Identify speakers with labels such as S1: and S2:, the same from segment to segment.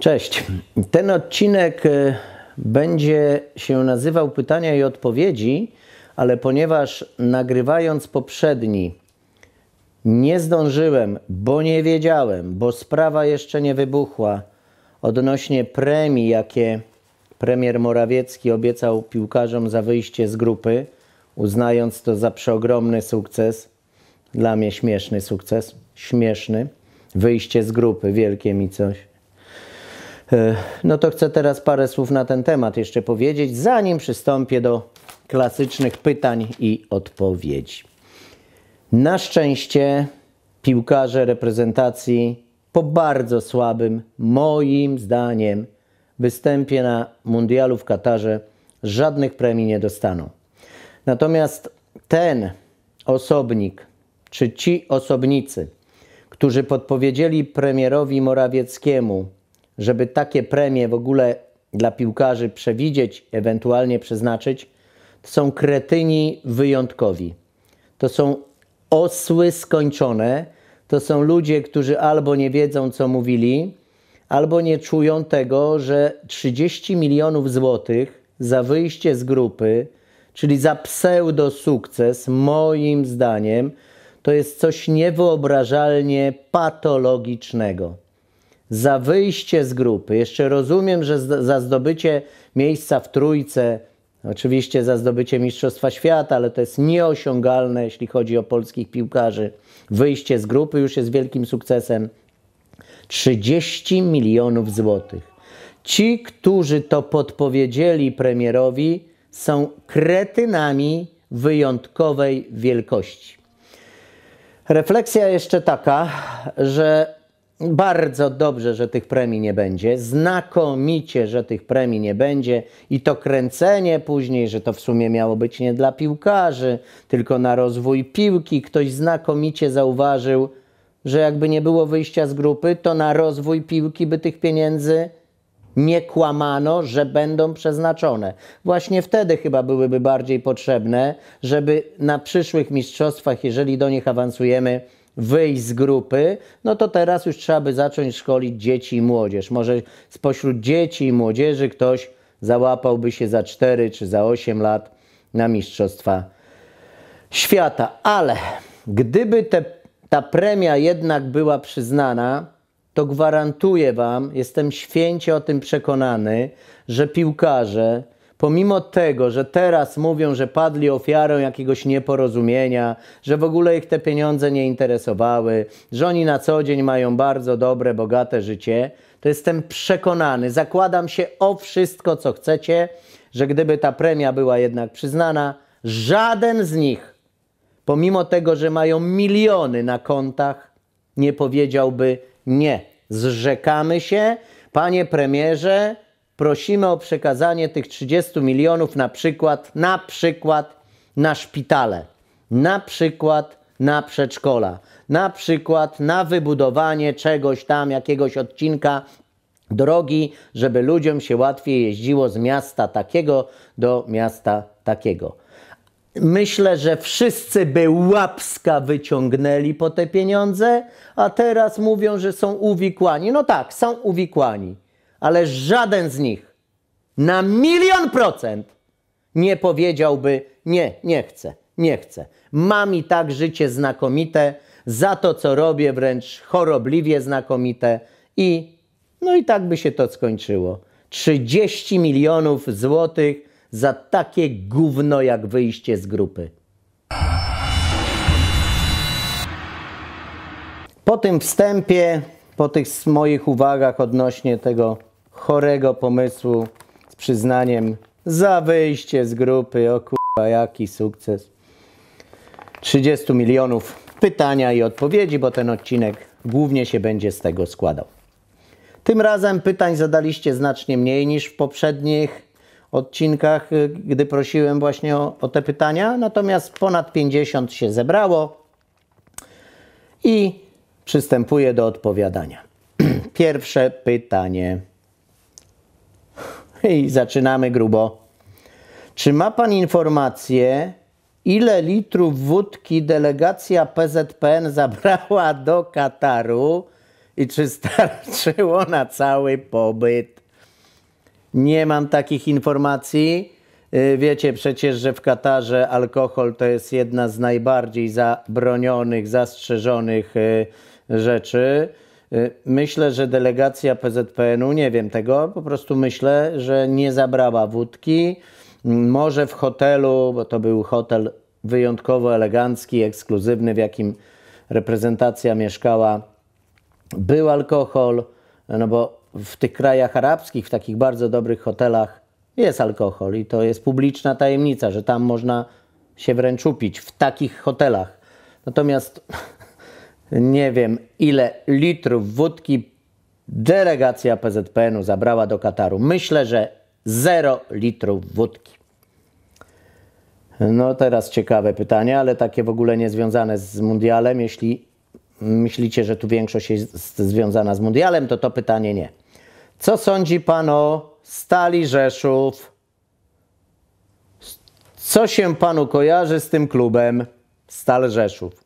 S1: Cześć. Ten odcinek e, będzie się nazywał Pytania i Odpowiedzi, ale ponieważ nagrywając poprzedni nie zdążyłem, bo nie wiedziałem, bo sprawa jeszcze nie wybuchła odnośnie premii, jakie premier Morawiecki obiecał piłkarzom za wyjście z grupy, uznając to za przeogromny sukces. Dla mnie śmieszny sukces, śmieszny. Wyjście z grupy, wielkie mi coś E, no to chcę teraz parę słów na ten temat jeszcze powiedzieć, zanim przystąpię do klasycznych pytań i odpowiedzi. Na szczęście piłkarze reprezentacji po bardzo słabym, moim zdaniem, występie na mundialu w Katarze żadnych premii nie dostaną. Natomiast ten osobnik, czy ci osobnicy, którzy podpowiedzieli premierowi Morawieckiemu, żeby takie premie w ogóle dla piłkarzy przewidzieć, ewentualnie przeznaczyć, to są kretyni wyjątkowi. To są osły skończone, to są ludzie, którzy albo nie wiedzą, co mówili, albo nie czują tego, że 30 milionów złotych za wyjście z grupy, czyli za pseudo sukces, moim zdaniem, to jest coś niewyobrażalnie patologicznego za wyjście z grupy. Jeszcze rozumiem, że za zdobycie miejsca w trójce, oczywiście za zdobycie Mistrzostwa Świata, ale to jest nieosiągalne, jeśli chodzi o polskich piłkarzy. Wyjście z grupy już jest wielkim sukcesem. 30 milionów złotych. Ci, którzy to podpowiedzieli premierowi, są kretynami wyjątkowej wielkości. Refleksja jeszcze taka, że bardzo dobrze, że tych premii nie będzie. Znakomicie, że tych premii nie będzie. I to kręcenie później, że to w sumie miało być nie dla piłkarzy, tylko na rozwój piłki. Ktoś znakomicie zauważył, że jakby nie było wyjścia z grupy, to na rozwój piłki by tych pieniędzy nie kłamano, że będą przeznaczone. Właśnie wtedy chyba byłyby bardziej potrzebne, żeby na przyszłych mistrzostwach, jeżeli do nich awansujemy, wyjść z grupy, no to teraz już trzeba by zacząć szkolić dzieci i młodzież. Może spośród dzieci i młodzieży ktoś załapałby się za 4 czy za 8 lat na Mistrzostwa Świata. Ale gdyby te, ta premia jednak była przyznana, to gwarantuję Wam, jestem święcie o tym przekonany, że piłkarze, pomimo tego, że teraz mówią, że padli ofiarą jakiegoś nieporozumienia, że w ogóle ich te pieniądze nie interesowały, że oni na co dzień mają bardzo dobre, bogate życie, to jestem przekonany, zakładam się o wszystko, co chcecie, że gdyby ta premia była jednak przyznana, żaden z nich, pomimo tego, że mają miliony na kontach, nie powiedziałby nie. Zrzekamy się, panie premierze, prosimy o przekazanie tych 30 milionów na przykład, na przykład na szpitale, na przykład na przedszkola, na przykład na wybudowanie czegoś tam, jakiegoś odcinka drogi, żeby ludziom się łatwiej jeździło z miasta takiego do miasta takiego. Myślę, że wszyscy by łapska wyciągnęli po te pieniądze, a teraz mówią, że są uwikłani. No tak, są uwikłani ale żaden z nich na milion procent nie powiedziałby: Nie, nie chcę, nie chcę. Mam i tak życie znakomite, za to co robię wręcz chorobliwie znakomite i no i tak by się to skończyło. 30 milionów złotych za takie gówno jak wyjście z grupy. Po tym wstępie, po tych moich uwagach odnośnie tego chorego pomysłu z przyznaniem za wyjście z grupy. O kurwa, jaki sukces. 30 milionów pytania i odpowiedzi, bo ten odcinek głównie się będzie z tego składał. Tym razem pytań zadaliście znacznie mniej niż w poprzednich odcinkach, gdy prosiłem właśnie o, o te pytania, natomiast ponad 50 się zebrało i przystępuję do odpowiadania. Pierwsze pytanie. I zaczynamy grubo. Czy ma Pan informację, ile litrów wódki delegacja PZPN zabrała do Kataru i czy starczyło na cały pobyt? Nie mam takich informacji. Y, wiecie przecież, że w Katarze alkohol to jest jedna z najbardziej zabronionych, zastrzeżonych y, rzeczy. Y, myślę, że delegacja PZPN-u, nie wiem tego, po prostu myślę, że nie zabrała wódki. Mm, może w hotelu, bo to był hotel wyjątkowo elegancki, ekskluzywny, w jakim reprezentacja mieszkała, był alkohol, no bo w tych krajach arabskich, w takich bardzo dobrych hotelach jest alkohol i to jest publiczna tajemnica, że tam można się wręcz upić w takich hotelach. Natomiast nie wiem ile litrów wódki delegacja PZPN-u zabrała do Kataru. Myślę, że 0 litrów wódki. No teraz ciekawe pytanie, ale takie w ogóle niezwiązane z mundialem. Jeśli myślicie, że tu większość jest związana z mundialem, to to pytanie nie. Co sądzi pan o Stali Rzeszów? Co się panu kojarzy z tym klubem Stal Rzeszów?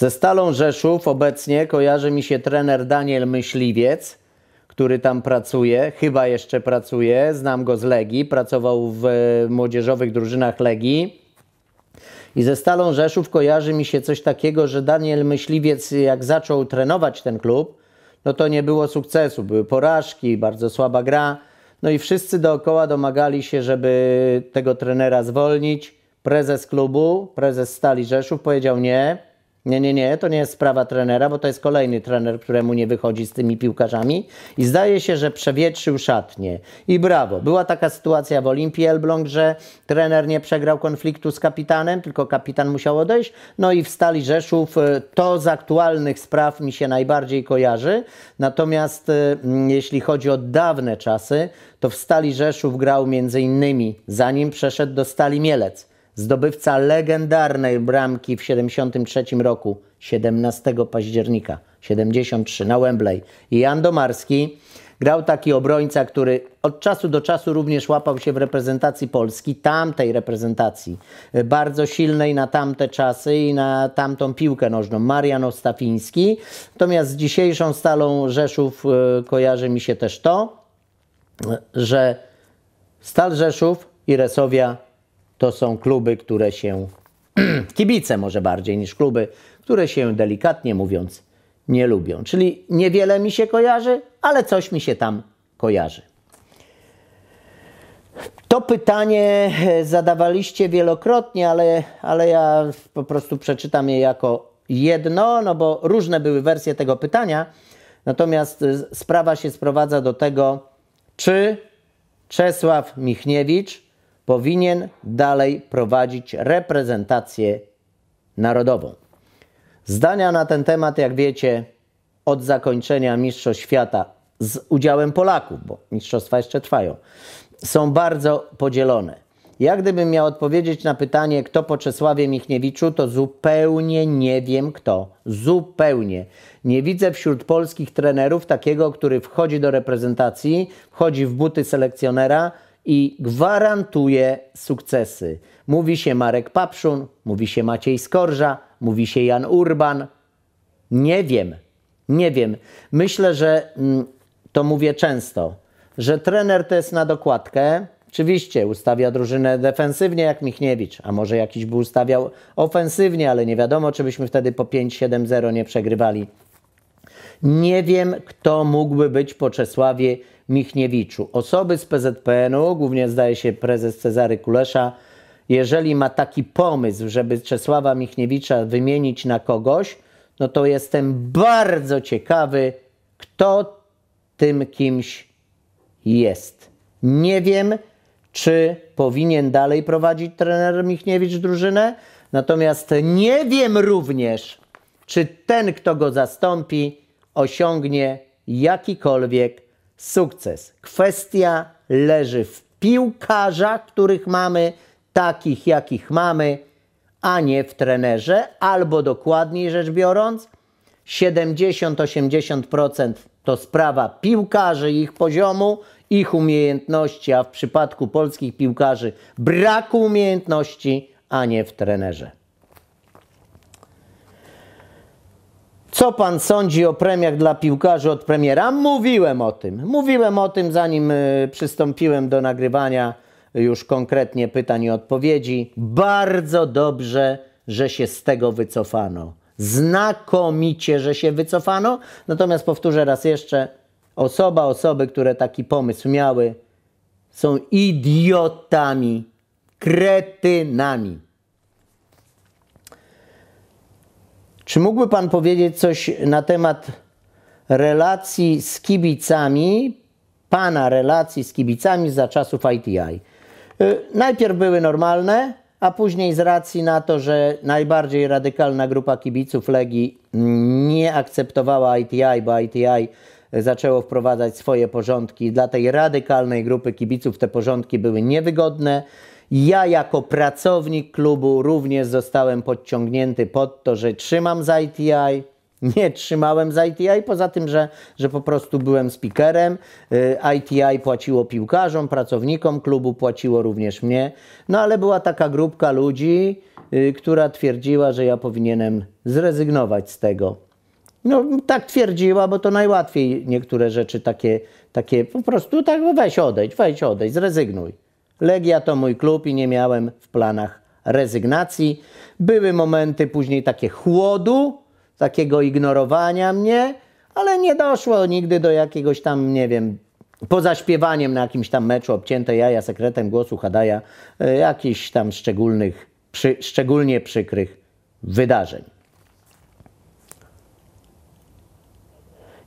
S1: Ze Stalą Rzeszów obecnie kojarzy mi się trener Daniel Myśliwiec, który tam pracuje, chyba jeszcze pracuje, znam go z Legii, pracował w e, młodzieżowych drużynach Legii. I ze Stalą Rzeszów kojarzy mi się coś takiego, że Daniel Myśliwiec jak zaczął trenować ten klub, no to nie było sukcesu, były porażki, bardzo słaba gra. No i wszyscy dookoła domagali się, żeby tego trenera zwolnić. Prezes klubu, prezes Stali Rzeszów powiedział nie, nie, nie, nie, to nie jest sprawa trenera, bo to jest kolejny trener, któremu nie wychodzi z tymi piłkarzami i zdaje się, że przewietrzył szatnie. I brawo, była taka sytuacja w Olimpii Elbląg, że trener nie przegrał konfliktu z kapitanem, tylko kapitan musiał odejść. No i w Stali Rzeszów e, to z aktualnych spraw mi się najbardziej kojarzy. Natomiast e, jeśli chodzi o dawne czasy, to w Stali Rzeszów grał między innymi, zanim przeszedł do Stali Mielec zdobywca legendarnej bramki w 73 roku, 17 października 73 na Wembley, Jan Domarski. Grał taki obrońca, który od czasu do czasu również łapał się w reprezentacji Polski, tamtej reprezentacji, bardzo silnej na tamte czasy i na tamtą piłkę nożną, Marian Ostafiński. Natomiast z dzisiejszą Stalą Rzeszów e, kojarzy mi się też to, że Stal Rzeszów i Resowia to są kluby, które się, kibice może bardziej niż kluby, które się delikatnie mówiąc nie lubią. Czyli niewiele mi się kojarzy, ale coś mi się tam kojarzy. To pytanie e, zadawaliście wielokrotnie, ale, ale ja po prostu przeczytam je jako jedno, no bo różne były wersje tego pytania. Natomiast e, sprawa się sprowadza do tego, czy Czesław Michniewicz powinien dalej prowadzić reprezentację narodową. Zdania na ten temat, jak wiecie, od zakończenia Mistrzostw Świata z udziałem Polaków, bo mistrzostwa jeszcze trwają, są bardzo podzielone. Jak gdybym miał odpowiedzieć na pytanie, kto po Czesławie Michniewiczu, to zupełnie nie wiem kto. Zupełnie. Nie widzę wśród polskich trenerów takiego, który wchodzi do reprezentacji, wchodzi w buty selekcjonera, i gwarantuje sukcesy. Mówi się Marek Papszun, mówi się Maciej Skorża, mówi się Jan Urban. Nie wiem, nie wiem. Myślę, że mm, to mówię często, że trener to jest na dokładkę. Oczywiście ustawia drużynę defensywnie jak Michniewicz, a może jakiś by ustawiał ofensywnie, ale nie wiadomo, czy byśmy wtedy po 5-7-0 nie przegrywali. Nie wiem, kto mógłby być po Czesławie Michniewiczu. Osoby z PZPN-u, głównie zdaje się prezes Cezary Kulesza, jeżeli ma taki pomysł, żeby Czesława Michniewicza wymienić na kogoś, no to jestem bardzo ciekawy, kto tym kimś jest. Nie wiem, czy powinien dalej prowadzić trener Michniewicz drużynę, natomiast nie wiem również, czy ten, kto go zastąpi, osiągnie jakikolwiek sukces. Kwestia leży w piłkarzach, których mamy, takich jakich mamy, a nie w trenerze, albo dokładniej rzecz biorąc, 70-80% to sprawa piłkarzy, ich poziomu, ich umiejętności, a w przypadku polskich piłkarzy braku umiejętności, a nie w trenerze. Co pan sądzi o premiach dla piłkarzy od premiera? Mówiłem o tym. Mówiłem o tym, zanim y, przystąpiłem do nagrywania już konkretnie pytań i odpowiedzi. Bardzo dobrze, że się z tego wycofano. Znakomicie, że się wycofano. Natomiast powtórzę raz jeszcze: osoba, osoby, które taki pomysł miały, są idiotami, kretynami. Czy mógłby Pan powiedzieć coś na temat relacji z kibicami, Pana relacji z kibicami za czasów ITI? Y, najpierw były normalne, a później z racji na to, że najbardziej radykalna grupa kibiców Legii nie akceptowała ITI, bo ITI zaczęło wprowadzać swoje porządki. Dla tej radykalnej grupy kibiców te porządki były niewygodne. Ja jako pracownik klubu również zostałem podciągnięty pod to, że trzymam z ITI, nie trzymałem z ITI, poza tym, że, że po prostu byłem speakerem. ITI y, płaciło piłkarzom, pracownikom klubu, płaciło również mnie. No ale była taka grupka ludzi, y, która twierdziła, że ja powinienem zrezygnować z tego. No tak twierdziła, bo to najłatwiej niektóre rzeczy takie, takie po prostu tak weź odejdź, weź odejdź, zrezygnuj. Legia to mój klub i nie miałem w planach rezygnacji. Były momenty później takie chłodu, takiego ignorowania mnie, ale nie doszło nigdy do jakiegoś tam, nie wiem, poza śpiewaniem na jakimś tam meczu obcięte jaja sekretem głosu Hadaja, e, jakichś tam szczególnych, przy, szczególnie przykrych wydarzeń.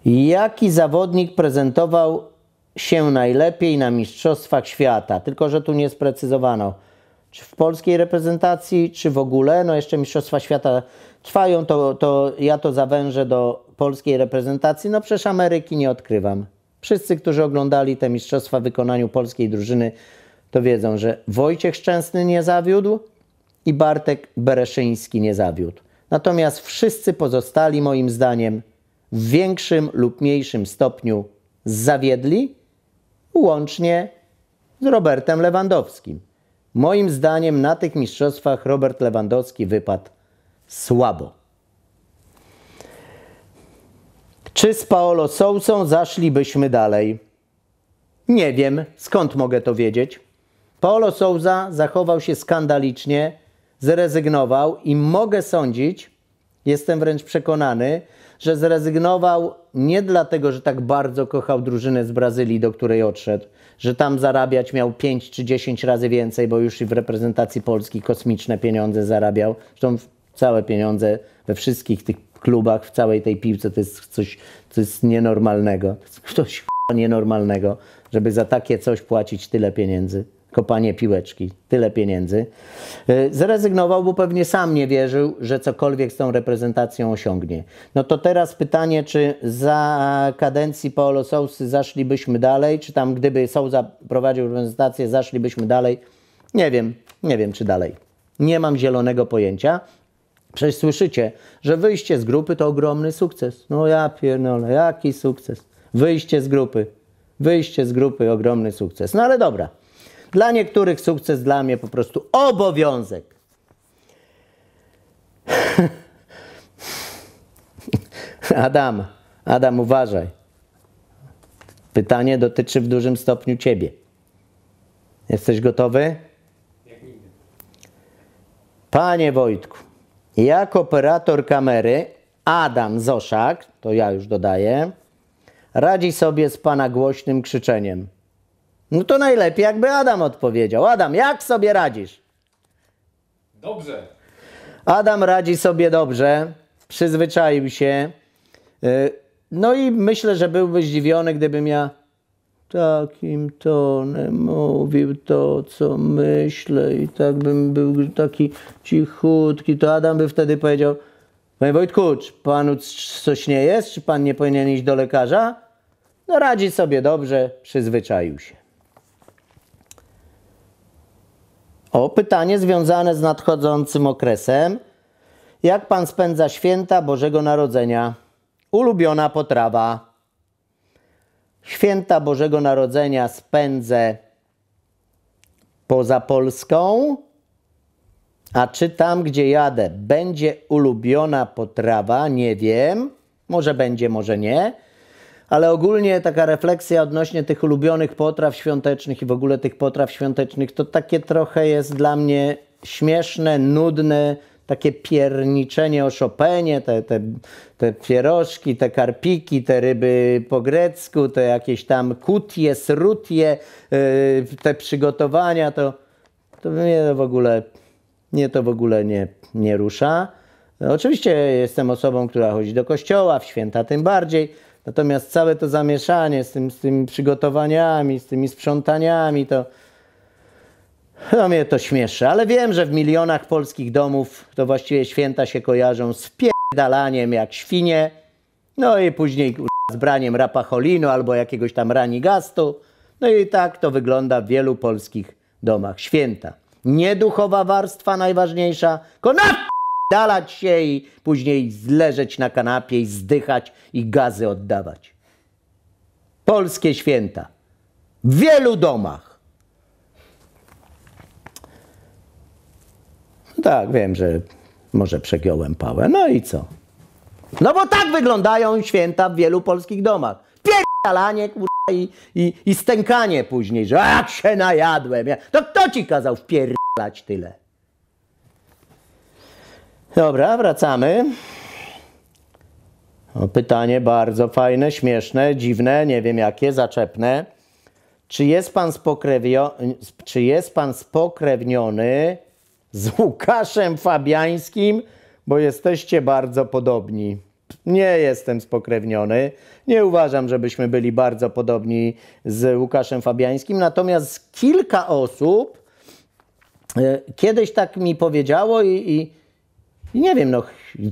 S1: Jaki zawodnik prezentował się najlepiej na Mistrzostwach Świata. Tylko, że tu nie sprecyzowano, czy w polskiej reprezentacji, czy w ogóle. No jeszcze Mistrzostwa Świata trwają, to, to ja to zawężę do polskiej reprezentacji. No przecież Ameryki nie odkrywam. Wszyscy, którzy oglądali te mistrzostwa w wykonaniu polskiej drużyny, to wiedzą, że Wojciech Szczęsny nie zawiódł i Bartek Bereszyński nie zawiódł. Natomiast wszyscy pozostali, moim zdaniem, w większym lub mniejszym stopniu zawiedli łącznie z Robertem Lewandowskim. Moim zdaniem na tych mistrzostwach Robert Lewandowski wypadł słabo. Czy z Paolo Sousą zaszlibyśmy dalej? Nie wiem, skąd mogę to wiedzieć. Paolo Souza zachował się skandalicznie, zrezygnował i mogę sądzić, jestem wręcz przekonany, że zrezygnował nie dlatego, że tak bardzo kochał drużynę z Brazylii, do której odszedł, że tam zarabiać miał 5 czy 10 razy więcej, bo już i w reprezentacji Polski kosmiczne pieniądze zarabiał. Zresztą całe pieniądze we wszystkich tych klubach, w całej tej piłce to jest coś, co jest nienormalnego. Ktoś nienormalnego, żeby za takie coś płacić tyle pieniędzy kopanie piłeczki, tyle pieniędzy. Y, zrezygnował, bo pewnie sam nie wierzył, że cokolwiek z tą reprezentacją osiągnie. No to teraz pytanie, czy za kadencji Paulo Sousy zaszlibyśmy dalej, czy tam gdyby Sousa prowadził reprezentację, zaszlibyśmy dalej? Nie wiem, nie wiem czy dalej. Nie mam zielonego pojęcia. Przecież słyszycie, że wyjście z grupy to ogromny sukces. No ja pierdolę, jaki sukces. Wyjście z grupy. Wyjście z grupy, ogromny sukces. No ale dobra. Dla niektórych sukces, dla mnie po prostu obowiązek. Adam, Adam, uważaj. Pytanie dotyczy w dużym stopniu ciebie. Jesteś gotowy? Panie Wojtku, jak operator kamery Adam Zoszak, to ja już dodaję, radzi sobie z pana głośnym krzyczeniem. No to najlepiej jakby Adam odpowiedział. Adam, jak sobie radzisz? Dobrze. Adam radzi sobie dobrze, przyzwyczaił się. Y, no i myślę, że byłby zdziwiony, gdybym ja takim tonem mówił to, co myślę i tak bym był taki cichutki, to Adam by wtedy powiedział Panie Wojtku, czy panu coś nie jest? Czy pan nie powinien iść do lekarza? No radzi sobie dobrze, przyzwyczaił się. O pytanie związane z nadchodzącym okresem. Jak pan spędza święta Bożego Narodzenia? Ulubiona potrawa. Święta Bożego Narodzenia spędzę poza Polską, a czy tam, gdzie jadę, będzie ulubiona potrawa? Nie wiem. Może będzie, może nie ale ogólnie taka refleksja odnośnie tych ulubionych potraw świątecznych i w ogóle tych potraw świątecznych, to takie trochę jest dla mnie śmieszne, nudne, takie pierniczenie o Chopinie, te, te, te pierożki, te karpiki, te ryby po grecku, te jakieś tam kutie, srutie, yy, te przygotowania, to, to mnie to w ogóle, mnie to w ogóle nie, nie rusza. Oczywiście jestem osobą, która chodzi do kościoła, w święta tym bardziej, Natomiast całe to zamieszanie z, tym, z tymi przygotowaniami, z tymi sprzątaniami, to no mnie to śmieszy. Ale wiem, że w milionach polskich domów to właściwie święta się kojarzą z pierdalaniem jak świnie, no i później z braniem rapacholinu albo jakiegoś tam ranigastu. No i tak to wygląda w wielu polskich domach. Święta. Nie duchowa warstwa najważniejsza, tylko na dalać się i później zleżeć na kanapie i zdychać i gazy oddawać. Polskie święta. W wielu domach. No tak, wiem, że może przegiąłem pałę. No i co? No bo tak wyglądają święta w wielu polskich domach. Pierdalanie, kurwa, i, i, i stękanie później, że jak się najadłem. Ja... To kto ci kazał wpierdalać tyle? Dobra, wracamy. O, pytanie bardzo fajne, śmieszne, dziwne, nie wiem jakie, zaczepne. Czy jest pan, spokrewio... czy jest pan spokrewniony z Łukaszem Fabiańskim, bo jesteście bardzo podobni? Nie jestem spokrewniony. Nie uważam, żebyśmy byli bardzo podobni z Łukaszem Fabiańskim. Natomiast kilka osób e, kiedyś tak mi powiedziało i, i i nie wiem, no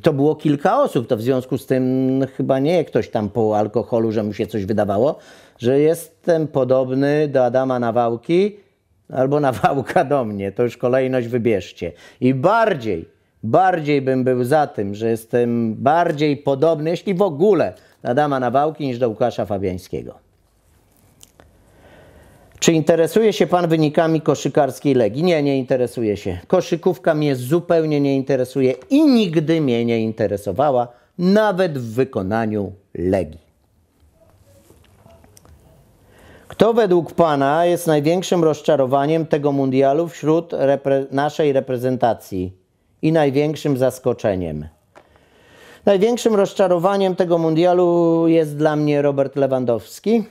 S1: to było kilka osób, to w związku z tym no, chyba nie ktoś tam po alkoholu, że mu się coś wydawało, że jestem podobny do Adama Nawałki albo Nawałka do mnie. To już kolejność wybierzcie. I bardziej, bardziej bym był za tym, że jestem bardziej podobny, jeśli w ogóle, do Adama Nawałki niż do Łukasza Fabiańskiego. Czy interesuje się Pan wynikami koszykarskiej legi? Nie, nie interesuje się. Koszykówka mnie zupełnie nie interesuje i nigdy mnie nie interesowała, nawet w wykonaniu legi. Kto według Pana jest największym rozczarowaniem tego mundialu wśród repre naszej reprezentacji i największym zaskoczeniem? Największym rozczarowaniem tego mundialu jest dla mnie Robert Lewandowski.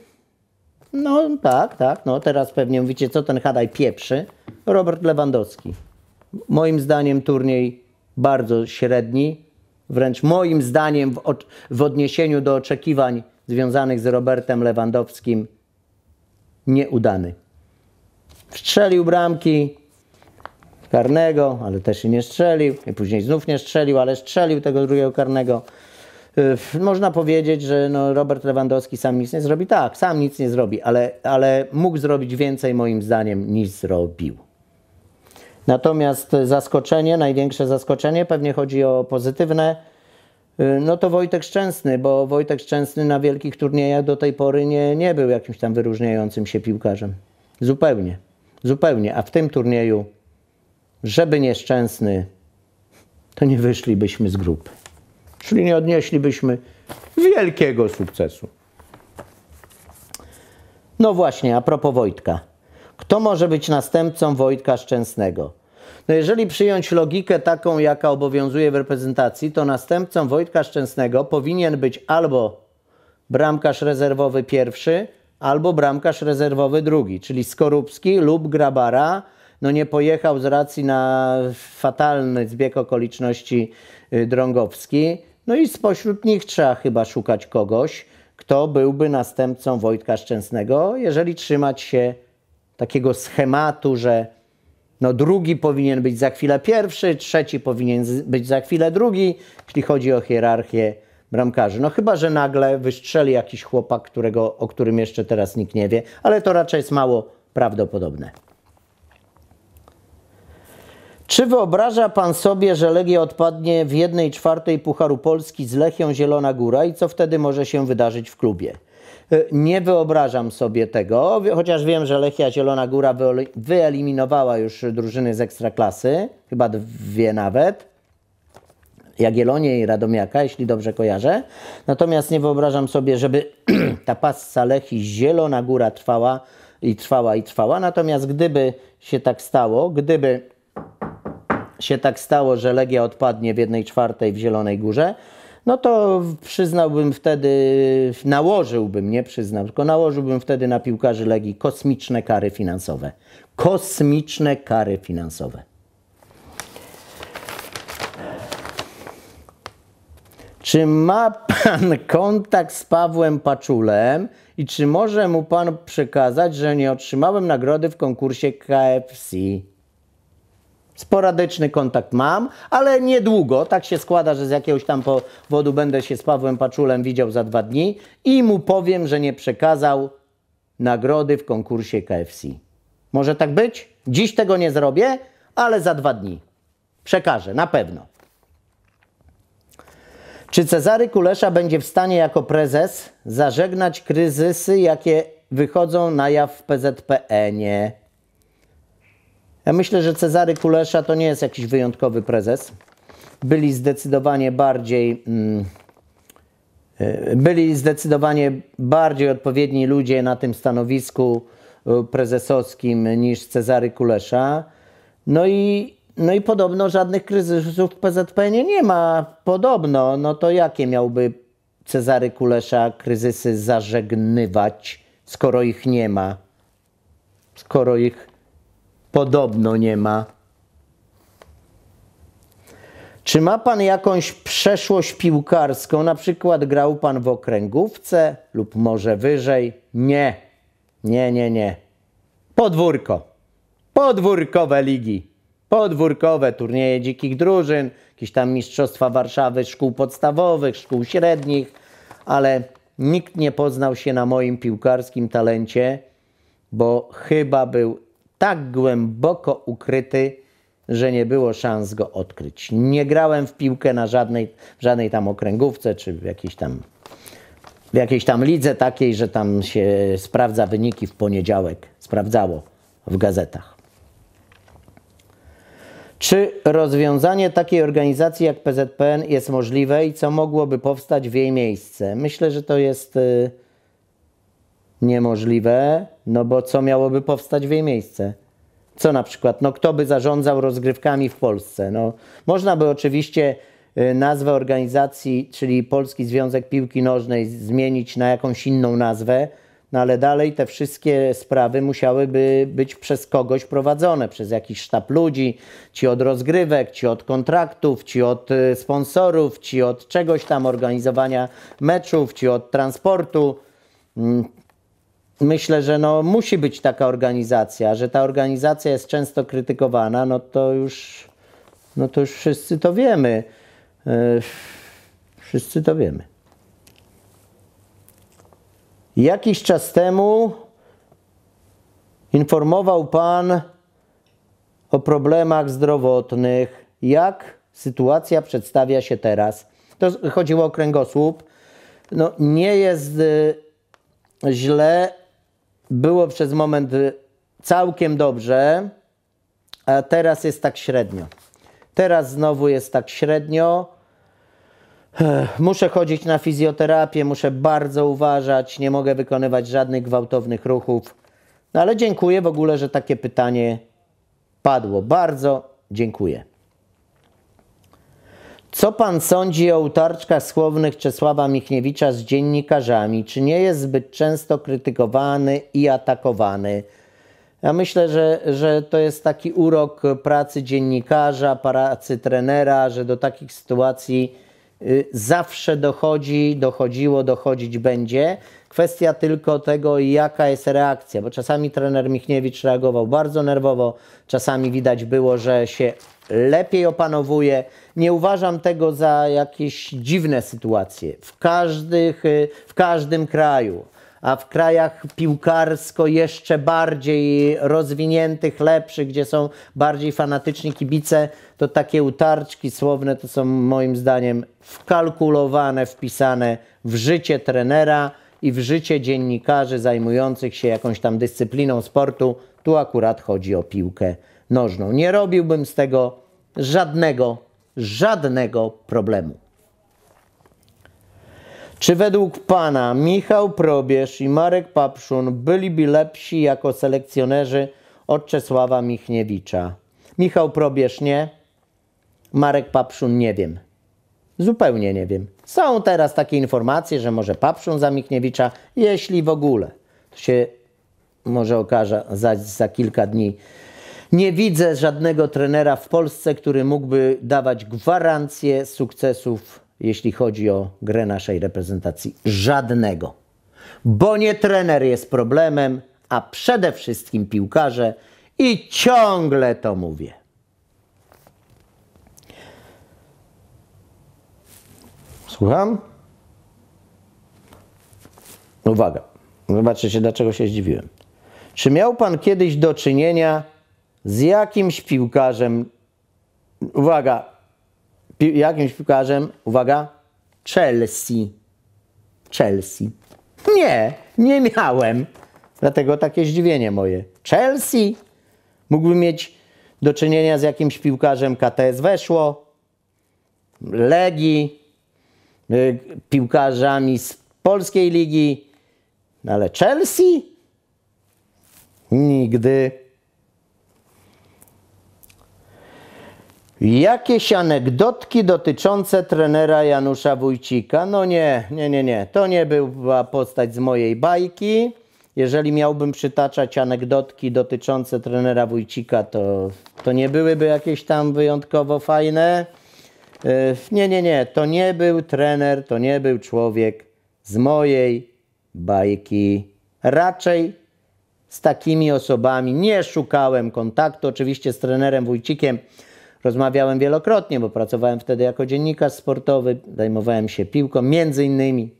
S1: No tak, tak. No teraz pewnie mówicie, co ten Hadaj pieprzy. Robert Lewandowski. Moim zdaniem turniej bardzo średni, wręcz moim zdaniem w, w odniesieniu do oczekiwań związanych z Robertem Lewandowskim nieudany. Strzelił bramki karnego, ale też i nie strzelił, i później znów nie strzelił, ale strzelił tego drugiego karnego. Można powiedzieć, że no Robert Lewandowski sam nic nie zrobi. Tak, sam nic nie zrobi, ale, ale mógł zrobić więcej moim zdaniem niż zrobił. Natomiast zaskoczenie, największe zaskoczenie, pewnie chodzi o pozytywne, y, no to Wojtek Szczęsny, bo Wojtek Szczęsny na wielkich turniejach do tej pory nie, nie był jakimś tam wyróżniającym się piłkarzem. Zupełnie, zupełnie. A w tym turnieju, żeby nieszczęsny, to nie wyszlibyśmy z grupy czyli nie odnieślibyśmy wielkiego sukcesu. No właśnie, a propos Wojtka. Kto może być następcą Wojtka Szczęsnego? No jeżeli przyjąć logikę taką, jaka obowiązuje w reprezentacji, to następcą Wojtka Szczęsnego powinien być albo bramkarz rezerwowy pierwszy, albo bramkarz rezerwowy drugi, czyli Skorupski lub Grabara. No nie pojechał z racji na fatalny zbieg okoliczności y, Drągowski. No i spośród nich trzeba chyba szukać kogoś, kto byłby następcą Wojtka Szczęsnego, jeżeli trzymać się takiego schematu, że no drugi powinien być za chwilę pierwszy, trzeci powinien być za chwilę drugi, jeśli chodzi o hierarchię bramkarzy. No chyba, że nagle wystrzeli jakiś chłopak, którego, o którym jeszcze teraz nikt nie wie, ale to raczej jest mało prawdopodobne. Czy wyobraża Pan sobie, że Legia odpadnie w 1 czwartej Pucharu Polski z Lechią Zielona Góra i co wtedy może się wydarzyć w klubie? E, nie wyobrażam sobie tego, chociaż wiem, że Lechia Zielona Góra wyeliminowała już drużyny z Ekstraklasy, chyba dwie nawet. Jagiellonie i Radomiaka, jeśli dobrze kojarzę. Natomiast nie wyobrażam sobie, żeby ta pasca Lechi Zielona Góra trwała i trwała i trwała. Natomiast gdyby się tak stało, gdyby się tak stało, że Legia odpadnie w 1 czwartej w Zielonej Górze, no to przyznałbym wtedy, nałożyłbym, nie przyznał, tylko nałożyłbym wtedy na piłkarzy Legii kosmiczne kary finansowe. Kosmiczne kary finansowe. Czy ma pan kontakt z Pawłem Paczulem i czy może mu pan przekazać, że nie otrzymałem nagrody w konkursie KFC? Sporadyczny kontakt mam, ale niedługo. Tak się składa, że z jakiegoś tam powodu będę się z Pawłem Paczulem widział za dwa dni i mu powiem, że nie przekazał nagrody w konkursie KFC. Może tak być? Dziś tego nie zrobię, ale za dwa dni. Przekażę, na pewno. Czy Cezary Kulesza będzie w stanie jako prezes zażegnać kryzysy, jakie wychodzą na jaw w PZPN-ie? E? Ja myślę, że Cezary Kulesza to nie jest jakiś wyjątkowy prezes. Byli zdecydowanie bardziej. Mm, e, byli zdecydowanie bardziej odpowiedni ludzie na tym stanowisku e, prezesowskim niż Cezary Kulesza. No i, no i podobno żadnych kryzysów w PZPN nie ma. Podobno, no to jakie miałby Cezary Kulesza kryzysy zażegnywać, skoro ich nie ma? Skoro ich Podobno nie ma. Czy ma pan jakąś przeszłość piłkarską? Na przykład grał pan w okręgówce lub może wyżej? Nie, nie, nie, nie. Podwórko. Podwórkowe ligi. Podwórkowe turnieje dzikich drużyn, jakieś tam mistrzostwa Warszawy, szkół podstawowych, szkół średnich, ale nikt nie poznał się na moim piłkarskim talencie, bo chyba był tak głęboko ukryty, że nie było szans go odkryć. Nie grałem w piłkę na żadnej, żadnej tam okręgówce czy w jakiejś tam, w jakiejś tam lidze takiej, że tam się sprawdza wyniki w poniedziałek. Sprawdzało w gazetach. Czy rozwiązanie takiej organizacji jak PZPN jest możliwe i co mogłoby powstać w jej miejsce? Myślę, że to jest. Yy, Niemożliwe, no bo co miałoby powstać w jej miejsce? Co na przykład, no kto by zarządzał rozgrywkami w Polsce? No, można by oczywiście y, nazwę organizacji, czyli Polski Związek Piłki Nożnej, zmienić na jakąś inną nazwę, no ale dalej te wszystkie sprawy musiałyby być przez kogoś prowadzone, przez jakiś sztab ludzi, ci od rozgrywek, ci od kontraktów, ci od y, sponsorów, ci od czegoś tam, organizowania meczów, ci od transportu. Mm, myślę, że no, musi być taka organizacja, że ta organizacja jest często krytykowana, no to już, no to już wszyscy to wiemy. E, wszyscy to wiemy. Jakiś czas temu informował Pan o problemach zdrowotnych. Jak sytuacja przedstawia się teraz? To chodziło o kręgosłup. No, nie jest e, źle, było przez moment y, całkiem dobrze, a teraz jest tak średnio. Teraz znowu jest tak średnio. Muszę chodzić na fizjoterapię, muszę bardzo uważać, nie mogę wykonywać żadnych gwałtownych ruchów. No ale dziękuję w ogóle, że takie pytanie padło. Bardzo dziękuję. Co pan sądzi o utarczkach słownych Czesława Michniewicza z dziennikarzami? Czy nie jest zbyt często krytykowany i atakowany? Ja myślę, że, że to jest taki urok pracy dziennikarza, pracy trenera, że do takich sytuacji y, zawsze dochodzi, dochodziło, dochodzić będzie. Kwestia tylko tego, jaka jest reakcja, bo czasami trener Michniewicz reagował bardzo nerwowo, czasami widać było, że się lepiej opanowuje. Nie uważam tego za jakieś dziwne sytuacje. W, każdych, y, w każdym kraju, a w krajach piłkarsko jeszcze bardziej rozwiniętych, lepszych, gdzie są bardziej fanatyczni kibice, to takie utarczki słowne to są moim zdaniem wkalkulowane, wpisane w życie trenera i w życie dziennikarzy zajmujących się jakąś tam dyscypliną sportu. Tu akurat chodzi o piłkę nożną. Nie robiłbym z tego żadnego, żadnego problemu. Czy według Pana Michał Probierz i Marek Papszun byliby lepsi jako selekcjonerzy od Czesława Michniewicza? Michał Probierz nie, Marek Papszun nie wiem. Zupełnie nie wiem. Są teraz takie informacje, że może Papszun za Michniewicza, jeśli w ogóle. To się może okaże za, za kilka dni nie widzę żadnego trenera w Polsce, który mógłby dawać gwarancję sukcesów, jeśli chodzi o grę naszej reprezentacji. Żadnego. Bo nie trener jest problemem, a przede wszystkim piłkarze i ciągle to mówię. Słucham? Uwaga. Zobaczycie, dlaczego się zdziwiłem. Czy miał pan kiedyś do czynienia z jakimś piłkarzem, uwaga, pi jakimś piłkarzem, uwaga, Chelsea. Chelsea. Nie, nie miałem. Dlatego takie zdziwienie moje. Chelsea mógłbym mieć do czynienia z jakimś piłkarzem KTS Weszło, Legii, y, piłkarzami z polskiej ligi, no ale Chelsea? Nigdy. Jakieś anegdotki dotyczące trenera Janusza Wójcika? No nie, nie, nie, nie. To nie była postać z mojej bajki. Jeżeli miałbym przytaczać anegdotki dotyczące trenera Wójcika, to, to nie byłyby jakieś tam wyjątkowo fajne. Y, nie, nie, nie. To nie był trener, to nie był człowiek z mojej bajki. Raczej z takimi osobami nie szukałem kontaktu. Oczywiście z trenerem Wójcikiem rozmawiałem wielokrotnie, bo pracowałem wtedy jako dziennikarz sportowy, zajmowałem się piłką między innymi.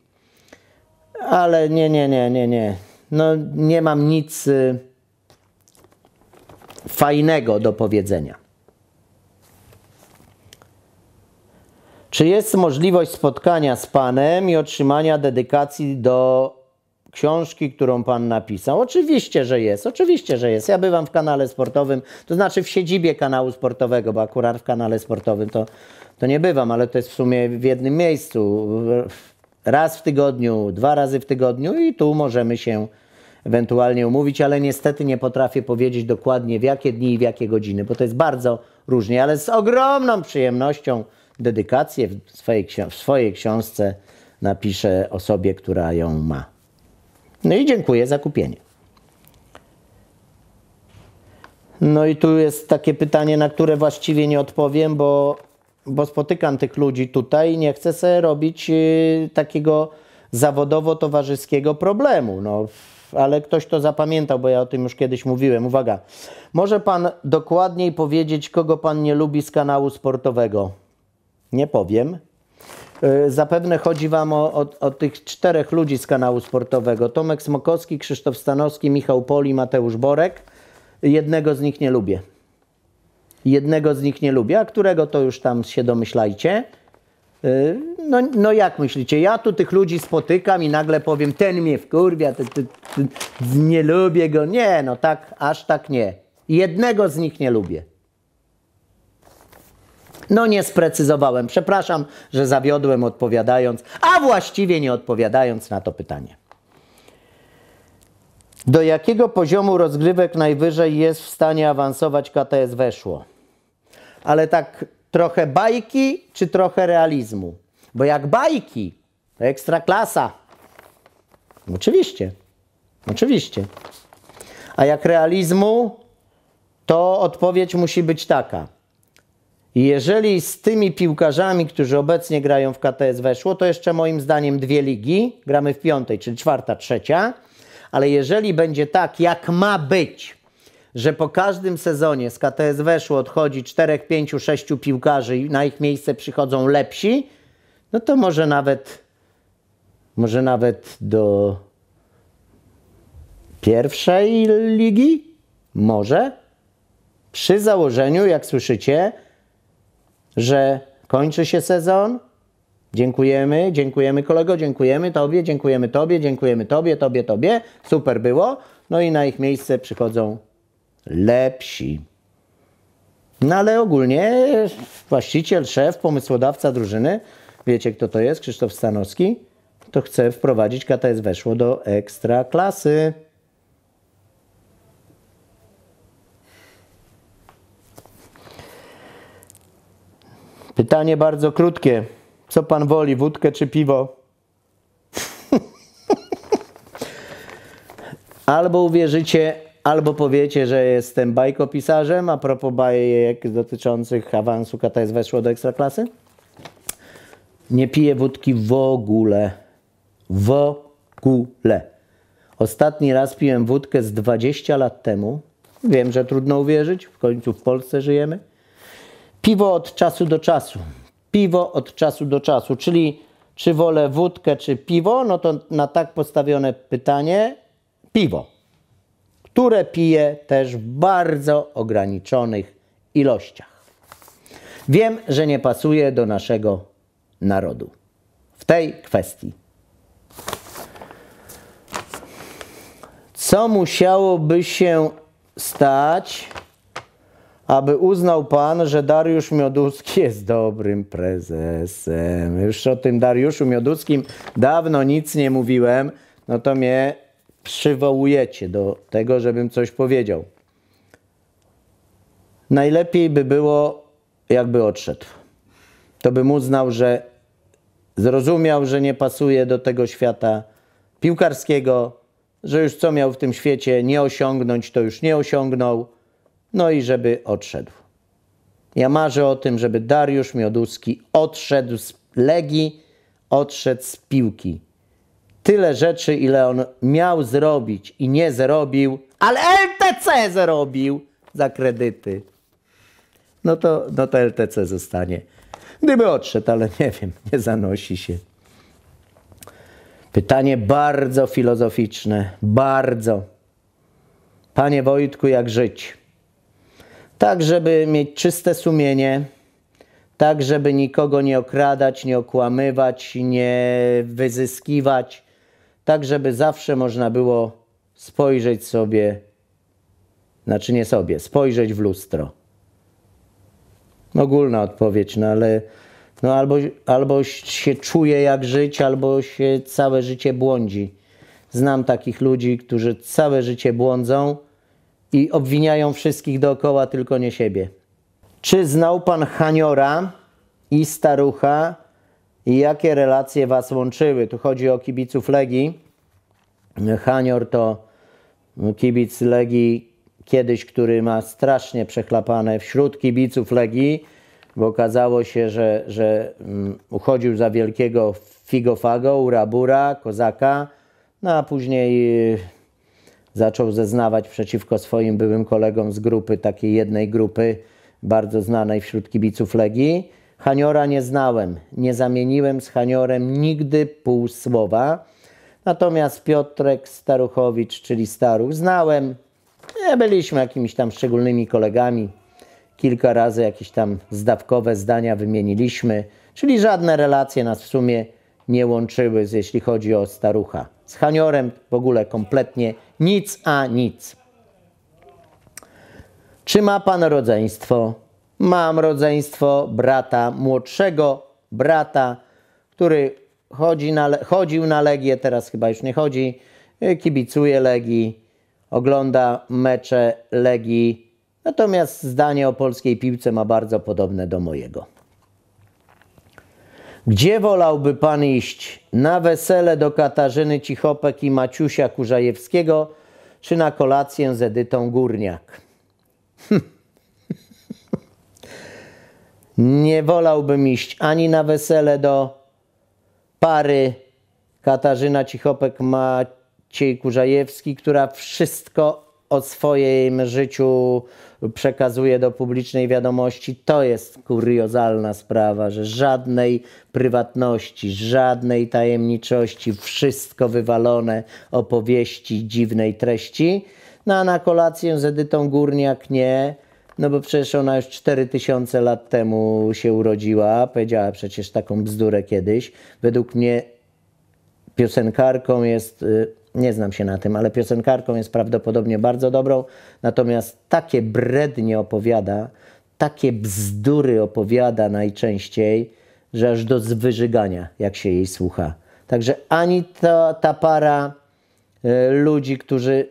S1: Ale nie, nie, nie, nie, nie. No nie mam nic y, fajnego do powiedzenia. Czy jest możliwość spotkania z Panem i otrzymania dedykacji do książki, którą pan napisał? Oczywiście, że jest, oczywiście, że jest. Ja bywam w kanale sportowym, to znaczy w siedzibie kanału sportowego, bo akurat w kanale sportowym to, to nie bywam, ale to jest w sumie w jednym miejscu. Raz w tygodniu, dwa razy w tygodniu i tu możemy się ewentualnie umówić, ale niestety nie potrafię powiedzieć dokładnie w jakie dni i w jakie godziny, bo to jest bardzo różnie, ale z ogromną przyjemnością dedykację w swojej, w swojej książce napiszę osobie, która ją ma. No i dziękuję za kupienie. No i tu jest takie pytanie, na które właściwie nie odpowiem, bo, bo spotykam tych ludzi tutaj i nie chcę sobie robić y, takiego zawodowo-towarzyskiego problemu. No, ale ktoś to zapamiętał, bo ja o tym już kiedyś mówiłem. Uwaga. Może pan dokładniej powiedzieć, kogo pan nie lubi z kanału sportowego? Nie powiem. Y, zapewne chodzi Wam o, o, o, tych czterech ludzi z kanału sportowego: Tomek Smokowski, Krzysztof Stanowski, Michał Poli, Mateusz Borek. Jednego z nich nie lubię. Jednego z nich nie lubię, a którego to już tam się domyślajcie. Y, no, no jak myślicie? Ja tu tych ludzi spotykam i nagle powiem, ten mnie wkurwia, ten, ten, nie lubię go. Nie, no tak, aż tak nie. Jednego z nich nie lubię. No nie sprecyzowałem. Przepraszam, że zawiodłem odpowiadając, a właściwie nie odpowiadając na to pytanie. Do jakiego poziomu rozgrywek najwyżej jest w stanie awansować KTS weszło? Ale tak trochę bajki czy trochę realizmu? Bo jak bajki, to ekstra klasa. Oczywiście. Oczywiście. A jak realizmu, to odpowiedź musi być taka. I jeżeli z tymi piłkarzami, którzy obecnie grają w KTS weszło, to jeszcze moim zdaniem dwie ligi, gramy w piątej, czyli czwarta, trzecia, ale jeżeli będzie tak, jak ma być, że po każdym sezonie z KTS weszło odchodzi 4, 5, 6 piłkarzy i na ich miejsce przychodzą lepsi, no to może nawet może nawet do pierwszej ligi? Może? Przy założeniu, jak słyszycie, że kończy się sezon. Dziękujemy, dziękujemy kolego, dziękujemy tobie, dziękujemy tobie, dziękujemy tobie, tobie, tobie. Super było. No i na ich miejsce przychodzą lepsi. No ale ogólnie właściciel, szef, pomysłodawca drużyny, wiecie kto to jest, Krzysztof Stanowski, to chce wprowadzić KTS Weszło do ekstra klasy. Pytanie bardzo krótkie. Co pan woli, wódkę czy piwo? albo uwierzycie, albo powiecie, że jestem bajkopisarzem a propos bajek dotyczących awansu KTS weszło do ekstraklasy. Nie piję wódki w ogóle. W ogóle. Ostatni raz piłem wódkę z 20 lat temu. Wiem, że trudno uwierzyć, w końcu w Polsce żyjemy Piwo od czasu do czasu. Piwo od czasu do czasu, czyli czy wolę wódkę, czy piwo? No to na tak postawione pytanie piwo, które piję też w bardzo ograniczonych ilościach. Wiem, że nie pasuje do naszego narodu w tej kwestii. Co musiałoby się stać, aby uznał Pan, że Dariusz Mioduski jest dobrym prezesem. Już o tym Dariuszu Mioduckim dawno nic nie mówiłem, no to mnie przywołujecie do tego, żebym coś powiedział. Najlepiej by było, jakby odszedł. To bym uznał, że zrozumiał, że nie pasuje do tego świata piłkarskiego, że już co miał w tym świecie nie osiągnąć, to już nie osiągnął no i żeby odszedł. Ja marzę o tym, żeby Dariusz Mioduski odszedł z Legii, odszedł z piłki. Tyle rzeczy, ile on miał zrobić i nie zrobił, ale LTC zrobił za kredyty. No to, no to LTC zostanie. Gdyby odszedł, ale nie wiem, nie zanosi się. Pytanie bardzo filozoficzne, bardzo. Panie Wojtku, jak żyć? tak żeby mieć czyste sumienie, tak żeby nikogo nie okradać, nie okłamywać, nie wyzyskiwać, tak żeby zawsze można było spojrzeć sobie, znaczy nie sobie, spojrzeć w lustro. Ogólna odpowiedź, no ale no albo, albo się czuje jak żyć, albo się całe życie błądzi. Znam takich ludzi, którzy całe życie błądzą i obwiniają wszystkich dookoła, tylko nie siebie. Czy znał pan Haniora i Starucha i jakie relacje was łączyły? Tu chodzi o kibiców Legii. Hanior to kibic Legii kiedyś, który ma strasznie przechlapane wśród kibiców Legii, bo okazało się, że, że mm, uchodził za wielkiego figofago, urabura, kozaka, no a później y, zaczął zeznawać przeciwko swoim byłym kolegom z grupy, takiej jednej grupy, bardzo znanej wśród kibiców Legii. Haniora nie znałem, nie zamieniłem z Haniorem nigdy pół słowa. Natomiast Piotrek Staruchowicz, czyli Staruch, znałem. Nie byliśmy jakimiś tam szczególnymi kolegami. Kilka razy jakieś tam zdawkowe zdania wymieniliśmy, czyli żadne relacje nas w sumie nie łączyły, jeśli chodzi o Starucha. Z Haniorem w ogóle kompletnie nic a nic. Czy ma pan rodzeństwo? Mam rodzeństwo brata młodszego, brata, który chodzi na, chodził na Legię, teraz chyba już nie chodzi, y, kibicuje Legii, ogląda mecze Legii. Natomiast zdanie o polskiej piłce ma bardzo podobne do mojego. Gdzie wolałby pan iść? Na wesele do Katarzyny Cichopek i Maciusia Kurzajewskiego, czy na kolację z Edytą Górniak? Nie wolałbym iść ani na wesele do pary Katarzyna Cichopek Maciej Kurzajewski, która wszystko o swoim życiu przekazuje do publicznej wiadomości, to jest kuriozalna sprawa, że żadnej prywatności, żadnej tajemniczości, wszystko wywalone opowieści dziwnej treści. No a na kolację z Edytą Górniak nie, no bo przecież ona już 4000 lat temu się urodziła, powiedziała przecież taką bzdurę kiedyś. Według mnie piosenkarką jest y, nie znam się na tym, ale piosenkarką jest prawdopodobnie bardzo dobrą, natomiast takie brednie opowiada, takie bzdury opowiada najczęściej, że aż do zwyżygania, jak się jej słucha. Także ani ta, ta para y, ludzi, którzy,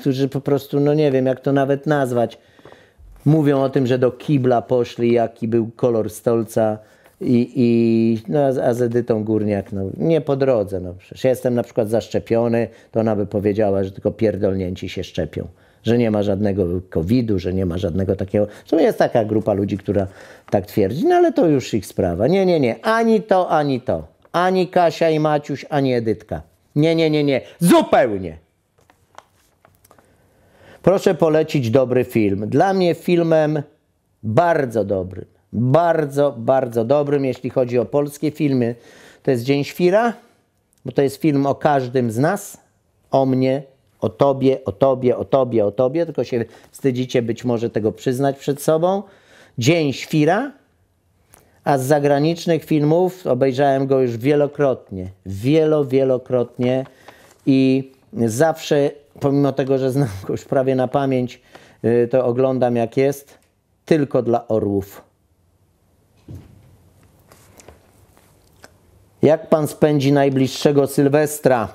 S1: którzy po prostu, no nie wiem, jak to nawet nazwać, mówią o tym, że do kibla poszli, jaki był kolor stolca, i, i no, a z Edytą Górniak, no, nie po drodze. No, przecież jestem na przykład zaszczepiony, to ona by powiedziała, że tylko pierdolnięci się szczepią. Że nie ma żadnego COVID-u, że nie ma żadnego takiego. W jest taka grupa ludzi, która tak twierdzi, no ale to już ich sprawa. Nie, nie, nie. Ani to, ani to. Ani Kasia i Maciuś, ani Edytka. Nie, nie, nie, nie. Zupełnie. Proszę polecić dobry film. Dla mnie filmem bardzo dobrym bardzo, bardzo dobrym, jeśli chodzi o polskie filmy. To jest Dzień Świra, bo to jest film o każdym z nas, o mnie, o tobie, o tobie, o tobie, o tobie, tylko się wstydzicie być może tego przyznać przed sobą. Dzień Świra, a z zagranicznych filmów obejrzałem go już wielokrotnie, wielo, wielokrotnie i zawsze, pomimo tego, że znam go już prawie na pamięć, y, to oglądam jak jest, tylko dla orłów. Jak pan spędzi najbliższego Sylwestra?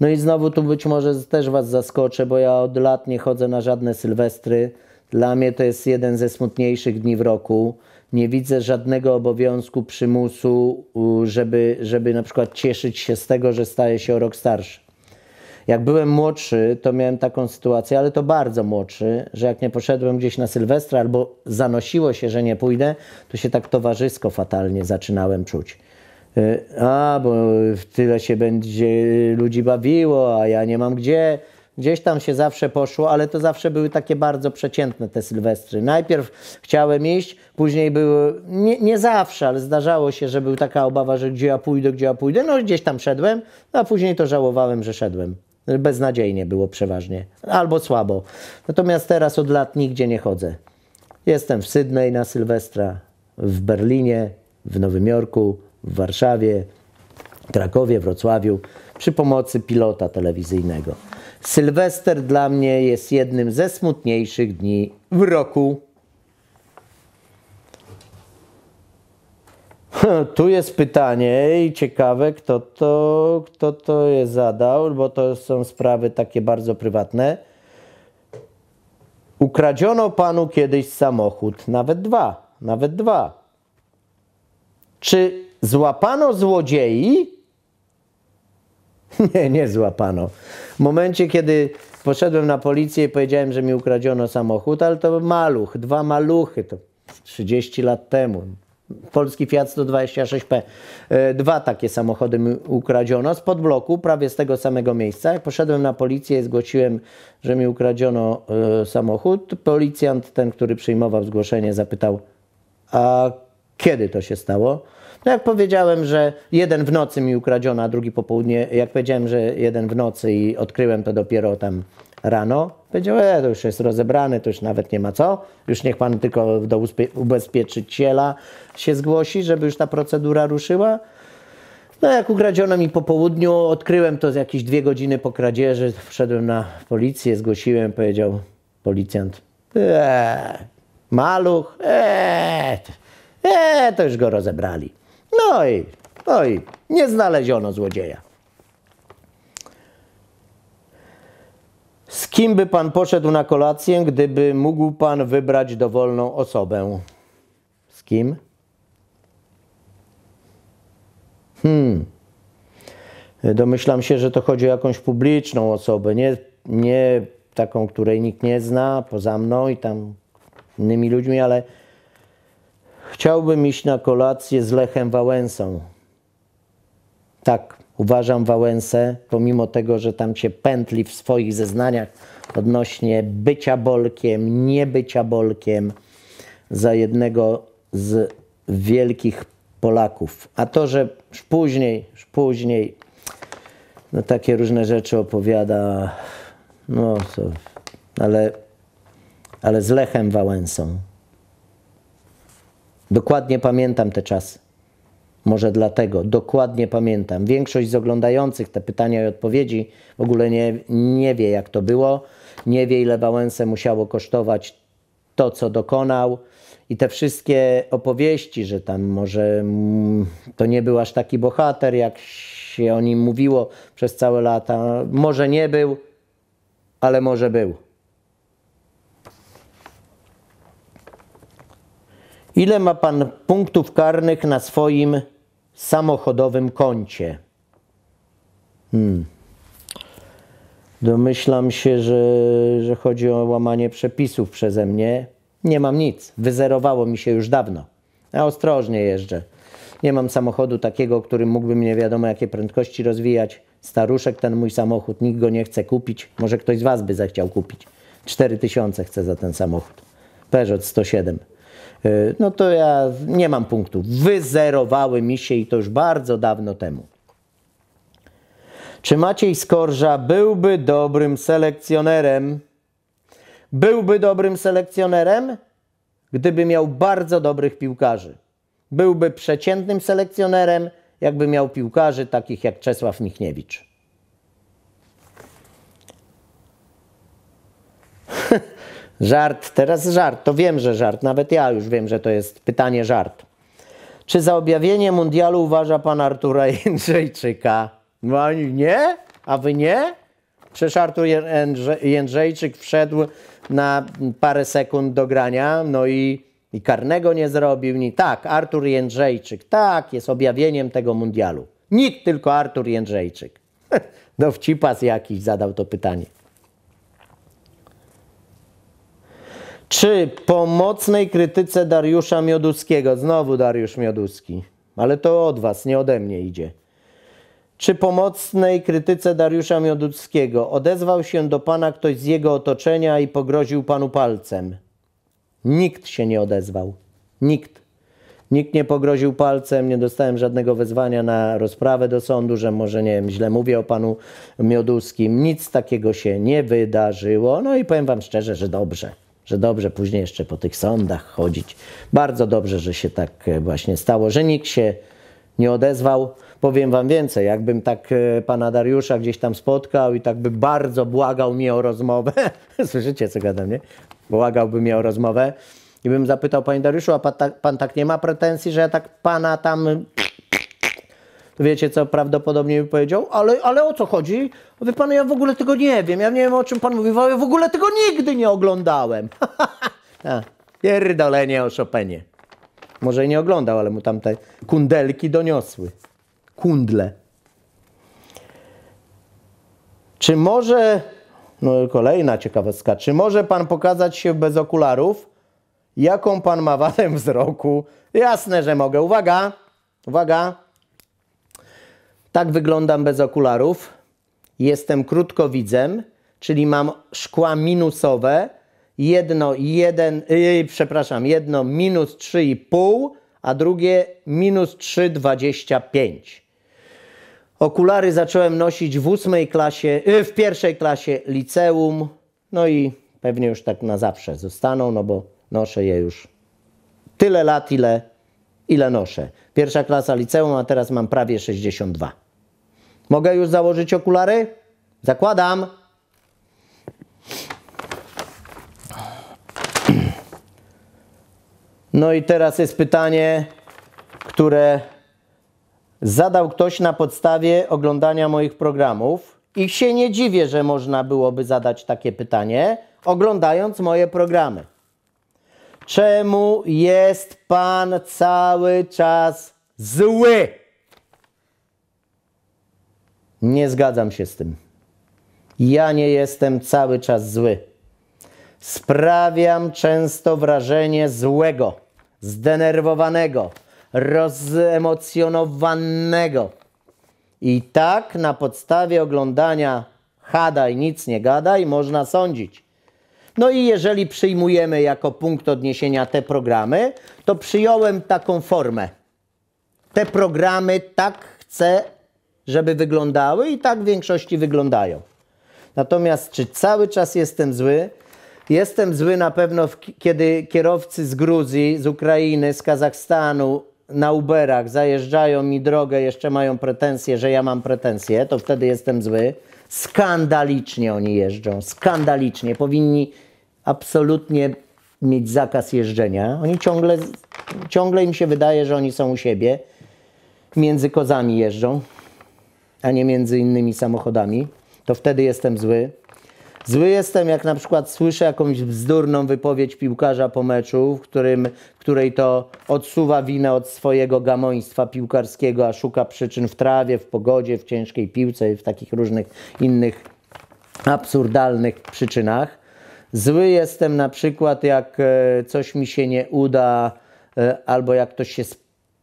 S1: No i znowu tu być może też was zaskoczę, bo ja od lat nie chodzę na żadne Sylwestry. Dla mnie to jest jeden ze smutniejszych dni w roku. Nie widzę żadnego obowiązku, przymusu, żeby, żeby na przykład cieszyć się z tego, że staje się o rok starszy. Jak byłem młodszy, to miałem taką sytuację, ale to bardzo młodszy, że jak nie poszedłem gdzieś na Sylwestra albo zanosiło się, że nie pójdę, to się tak towarzysko fatalnie zaczynałem czuć. E, a bo tyle się będzie ludzi bawiło, a ja nie mam gdzie. Gdzieś tam się zawsze poszło, ale to zawsze były takie bardzo przeciętne te sylwestry. Najpierw chciałem iść, później były, nie, nie zawsze, ale zdarzało się, że była taka obawa, że gdzie ja pójdę, gdzie ja pójdę. No gdzieś tam szedłem, no, a później to żałowałem, że szedłem. Beznadziejnie było przeważnie, albo słabo. Natomiast teraz od lat nigdzie nie chodzę. Jestem w Sydney na Sylwestra, w Berlinie, w Nowym Jorku, w Warszawie, Krakowie, Wrocławiu przy pomocy pilota telewizyjnego. Sylwester dla mnie jest jednym ze smutniejszych dni w roku. Tu jest pytanie i ciekawe, kto to, kto to je zadał, bo to są sprawy takie bardzo prywatne. Ukradziono panu kiedyś samochód, nawet dwa, nawet dwa. Czy Złapano złodziei? Nie, nie złapano. W momencie, kiedy poszedłem na policję i powiedziałem, że mi ukradziono samochód, ale to maluch, dwa maluchy, to 30 lat temu. Polski Fiat 126P. E, dwa takie samochody mi ukradziono z podbloku, prawie z tego samego miejsca. Jak poszedłem na policję i zgłosiłem, że mi ukradziono e, samochód, policjant ten, który przyjmował zgłoszenie, zapytał, a kiedy to się stało? No jak powiedziałem, że jeden w nocy mi ukradziono, a drugi po południu, jak powiedziałem, że jeden w nocy i odkryłem to dopiero tam rano, powiedział, e, to już jest rozebrane, to już nawet nie ma co, już niech pan tylko do ubezpieczyciela się zgłosi, żeby już ta procedura ruszyła. No jak ukradziono mi po południu, odkryłem to jakieś dwie godziny po kradzieży, wszedłem na policję, zgłosiłem, powiedział policjant, eee, maluch, eee, eee, to już go rozebrali. No i, no i nie znaleziono złodzieja. Z kim by pan poszedł na kolację, gdyby mógł pan wybrać dowolną osobę? Z kim? Hmm. Domyślam się, że to chodzi o jakąś publiczną osobę, nie, nie taką, której nikt nie zna, poza mną i tam innymi ludźmi, ale Chciałbym iść na kolację z Lechem Wałęsą. Tak, uważam Wałęsę, pomimo tego, że tam się pętli w swoich zeznaniach odnośnie bycia bolkiem, niebycia bolkiem, za jednego z wielkich Polaków. A to, że już później, już później, no takie różne rzeczy opowiada, no to, ale, ale z Lechem Wałęsą. Dokładnie pamiętam te czasy. Może dlatego, dokładnie pamiętam. Większość z oglądających te pytania i odpowiedzi w ogóle nie, nie wie, jak to było, nie wie, ile Wałęsę musiało kosztować to, co dokonał. I te wszystkie opowieści, że tam może mm, to nie był aż taki bohater, jak się o nim mówiło przez całe lata, może nie był, ale może był. Ile ma pan punktów karnych na swoim samochodowym koncie? Hmm. Domyślam się, że, że chodzi o łamanie przepisów przeze mnie. Nie mam nic. Wyzerowało mi się już dawno. Ja ostrożnie jeżdżę. Nie mam samochodu takiego, który mógłby mnie wiadomo jakie prędkości rozwijać. Staruszek ten mój samochód, nikt go nie chce kupić. Może ktoś z Was by zechciał kupić. 4000 chcę za ten samochód. Peugeot 107. E, no to ja nie mam punktu. Wyzerowały mi się i to już bardzo dawno temu. Czy Maciej Skorża byłby dobrym selekcjonerem? Byłby dobrym selekcjonerem, gdyby miał bardzo dobrych piłkarzy. Byłby przeciętnym selekcjonerem, jakby miał piłkarzy takich jak Czesław Michniewicz. Żart, teraz żart, to wiem, że żart, nawet ja już wiem, że to jest pytanie żart. Czy za objawienie mundialu uważa pan Artura Jędrzejczyka? No ani nie? A wy nie? Przecież Artur Jędrzejczyk wszedł na parę sekund do grania, no i, i karnego nie zrobił. Ni. Tak, Artur Jędrzejczyk, tak, jest objawieniem tego mundialu. Nikt, tylko Artur Jędrzejczyk. Dowcipas jakiś zadał to pytanie. Czy po mocnej krytyce Dariusza Mioduskiego, znowu Dariusz Mioduski, ale to od was, nie ode mnie idzie. Czy po mocnej krytyce Dariusza Mioduckiego odezwał się do pana ktoś z jego otoczenia i pogroził panu palcem? Nikt się nie odezwał. Nikt. Nikt nie pogroził palcem, nie dostałem żadnego wezwania na rozprawę do sądu, że może nie wiem, źle mówię o panu Mioduskim. Nic takiego się nie wydarzyło. No i powiem wam szczerze, że dobrze że dobrze później jeszcze po tych sądach chodzić. Bardzo dobrze, że się tak e, właśnie stało, że nikt się nie odezwał. Powiem Wam więcej, jakbym tak e, pana Dariusza gdzieś tam spotkał i tak by bardzo błagał mnie o rozmowę, słyszycie co gadam, nie? Błagałby mnie o rozmowę i bym zapytał, panie Dariuszu, a pan tak, pan tak nie ma pretensji, że ja tak pana tam wiecie co, prawdopodobnie mi powiedział, ale, ale o co chodzi? Wie pan, ja w ogóle tego nie wiem, ja nie wiem o czym pan bo ja w ogóle tego nigdy nie oglądałem. Pierdolenie o Chopinie. Może i nie oglądał, ale mu tam te kundelki doniosły. Kundle. Czy może, no kolejna ciekawostka, czy może pan pokazać się bez okularów? Jaką pan ma wadę wzroku? Jasne, że mogę. Uwaga, uwaga. Tak wyglądam bez okularów. Jestem krótkowidzem, czyli mam szkła minusowe. Jedno, jeden, yy, przepraszam, jedno minus 3,5, a drugie minus 3,25. Okulary zacząłem nosić w ósmej klasie, yy, w pierwszej klasie liceum. No i pewnie już tak na zawsze zostaną, no bo noszę je już tyle lat, ile, ile noszę. Pierwsza klasa liceum, a teraz mam prawie 62. Mogę już założyć okulary? Zakładam. No i teraz jest pytanie, które zadał ktoś na podstawie oglądania moich programów. Ich się nie dziwię, że można byłoby zadać takie pytanie, oglądając moje programy. Czemu jest pan cały czas zły? Nie zgadzam się z tym. Ja nie jestem cały czas zły. Sprawiam często wrażenie złego, zdenerwowanego, rozemocjonowanego. I tak na podstawie oglądania Hadaj nic nie gadaj można sądzić. No i jeżeli przyjmujemy jako punkt odniesienia te programy, to przyjąłem taką formę. Te programy tak chcę żeby wyglądały i tak w większości wyglądają. Natomiast czy cały czas jestem zły? Jestem zły na pewno, kiedy kierowcy z Gruzji, z Ukrainy, z Kazachstanu na Uberach zajeżdżają mi drogę, jeszcze mają pretensje, że ja mam pretensje, to wtedy jestem zły. Skandalicznie oni jeżdżą, skandalicznie. Powinni absolutnie mieć zakaz jeżdżenia. Oni ciągle, ciągle im się wydaje, że oni są u siebie. Między kozami jeżdżą a nie między innymi samochodami, to wtedy jestem zły. Zły jestem, jak na przykład słyszę jakąś bzdurną wypowiedź piłkarza po meczu, w którym, której to odsuwa winę od swojego gamoństwa piłkarskiego, a szuka przyczyn w trawie, w pogodzie, w ciężkiej piłce i w takich różnych innych absurdalnych przyczynach. Zły jestem na przykład, jak e, coś mi się nie uda, e, albo jak ktoś się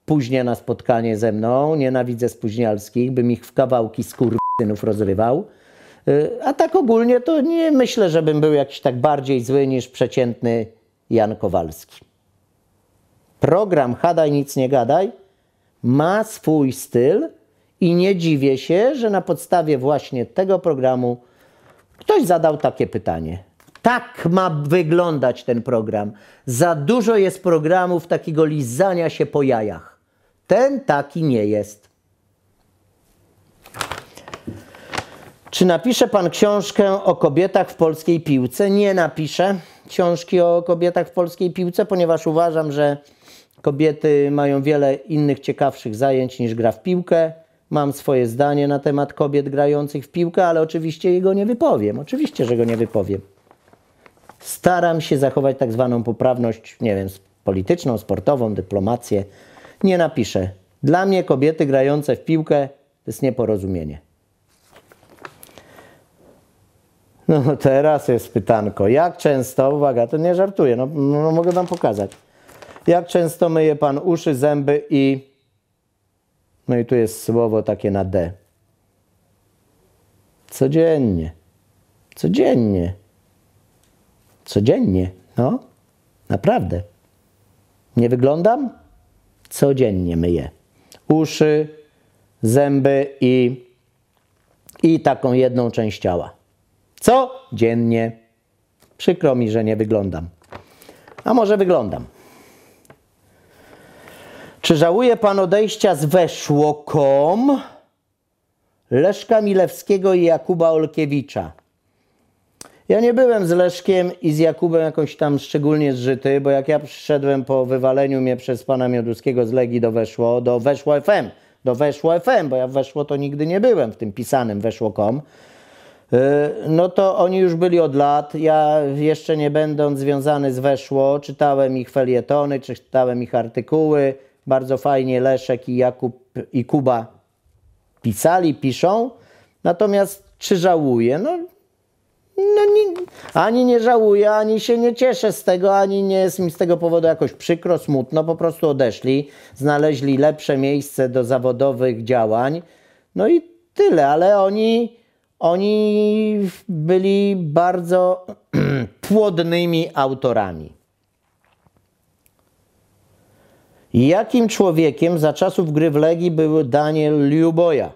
S1: później na spotkanie ze mną, nienawidzę spóźnialskich, bym ich w kawałki skurwynów rozrywał. Y, a tak ogólnie to nie myślę, żebym był jakiś tak bardziej zły niż przeciętny Jan Kowalski. Program Hadaj nic nie gadaj ma swój styl i nie dziwię się, że na podstawie właśnie tego programu ktoś zadał takie pytanie. Tak ma wyglądać ten program. Za dużo jest programów takiego lizania się po jajach. Ten taki nie jest. Czy napisze pan książkę o kobietach w polskiej piłce? Nie napiszę książki o kobietach w polskiej piłce, ponieważ uważam, że kobiety mają wiele innych ciekawszych zajęć niż gra w piłkę. Mam swoje zdanie na temat kobiet grających w piłkę, ale oczywiście jego nie wypowiem. Oczywiście, że go nie wypowiem. Staram się zachować tak zwaną poprawność, nie wiem, polityczną, sportową, dyplomację nie napisze. Dla mnie kobiety grające w piłkę to jest nieporozumienie. No, no teraz jest pytanko. Jak często, uwaga, to nie żartuję, no, no, no mogę wam pokazać. Jak często myje pan uszy, zęby i... No i tu jest słowo takie na D. Codziennie. Codziennie. Codziennie, no. Naprawdę. Nie wyglądam? Codziennie myję uszy, zęby i, i taką jedną część ciała. Co dziennie? Przykro mi, że nie wyglądam. A może wyglądam. Czy żałuje pan odejścia z weszłokom Leszka Milewskiego i Jakuba Olkiewicza? Ja nie byłem z Leszkiem i z Jakubem jakoś tam szczególnie zżyty, bo jak ja przyszedłem po wywaleniu mnie przez pana Mioduskiego z Legii do Weszło, do Weszło FM, do Weszło FM, bo ja Weszło to nigdy nie byłem w tym pisanym Weszło.com, y, no to oni już byli od lat. Ja jeszcze nie będąc związany z Weszło, czytałem ich felietony, czytałem ich artykuły. Bardzo fajnie Leszek i Jakub i Kuba pisali, piszą. Natomiast czy żałuję? No no nie, ani nie żałuję, ani się nie cieszę z tego, ani nie jest mi z tego powodu jakoś przykro, smutno. Po prostu odeszli, znaleźli lepsze miejsce do zawodowych działań. No i tyle, ale oni, oni byli bardzo płodnymi autorami. Jakim człowiekiem za czasów gry w Legii był Daniel Liuboja?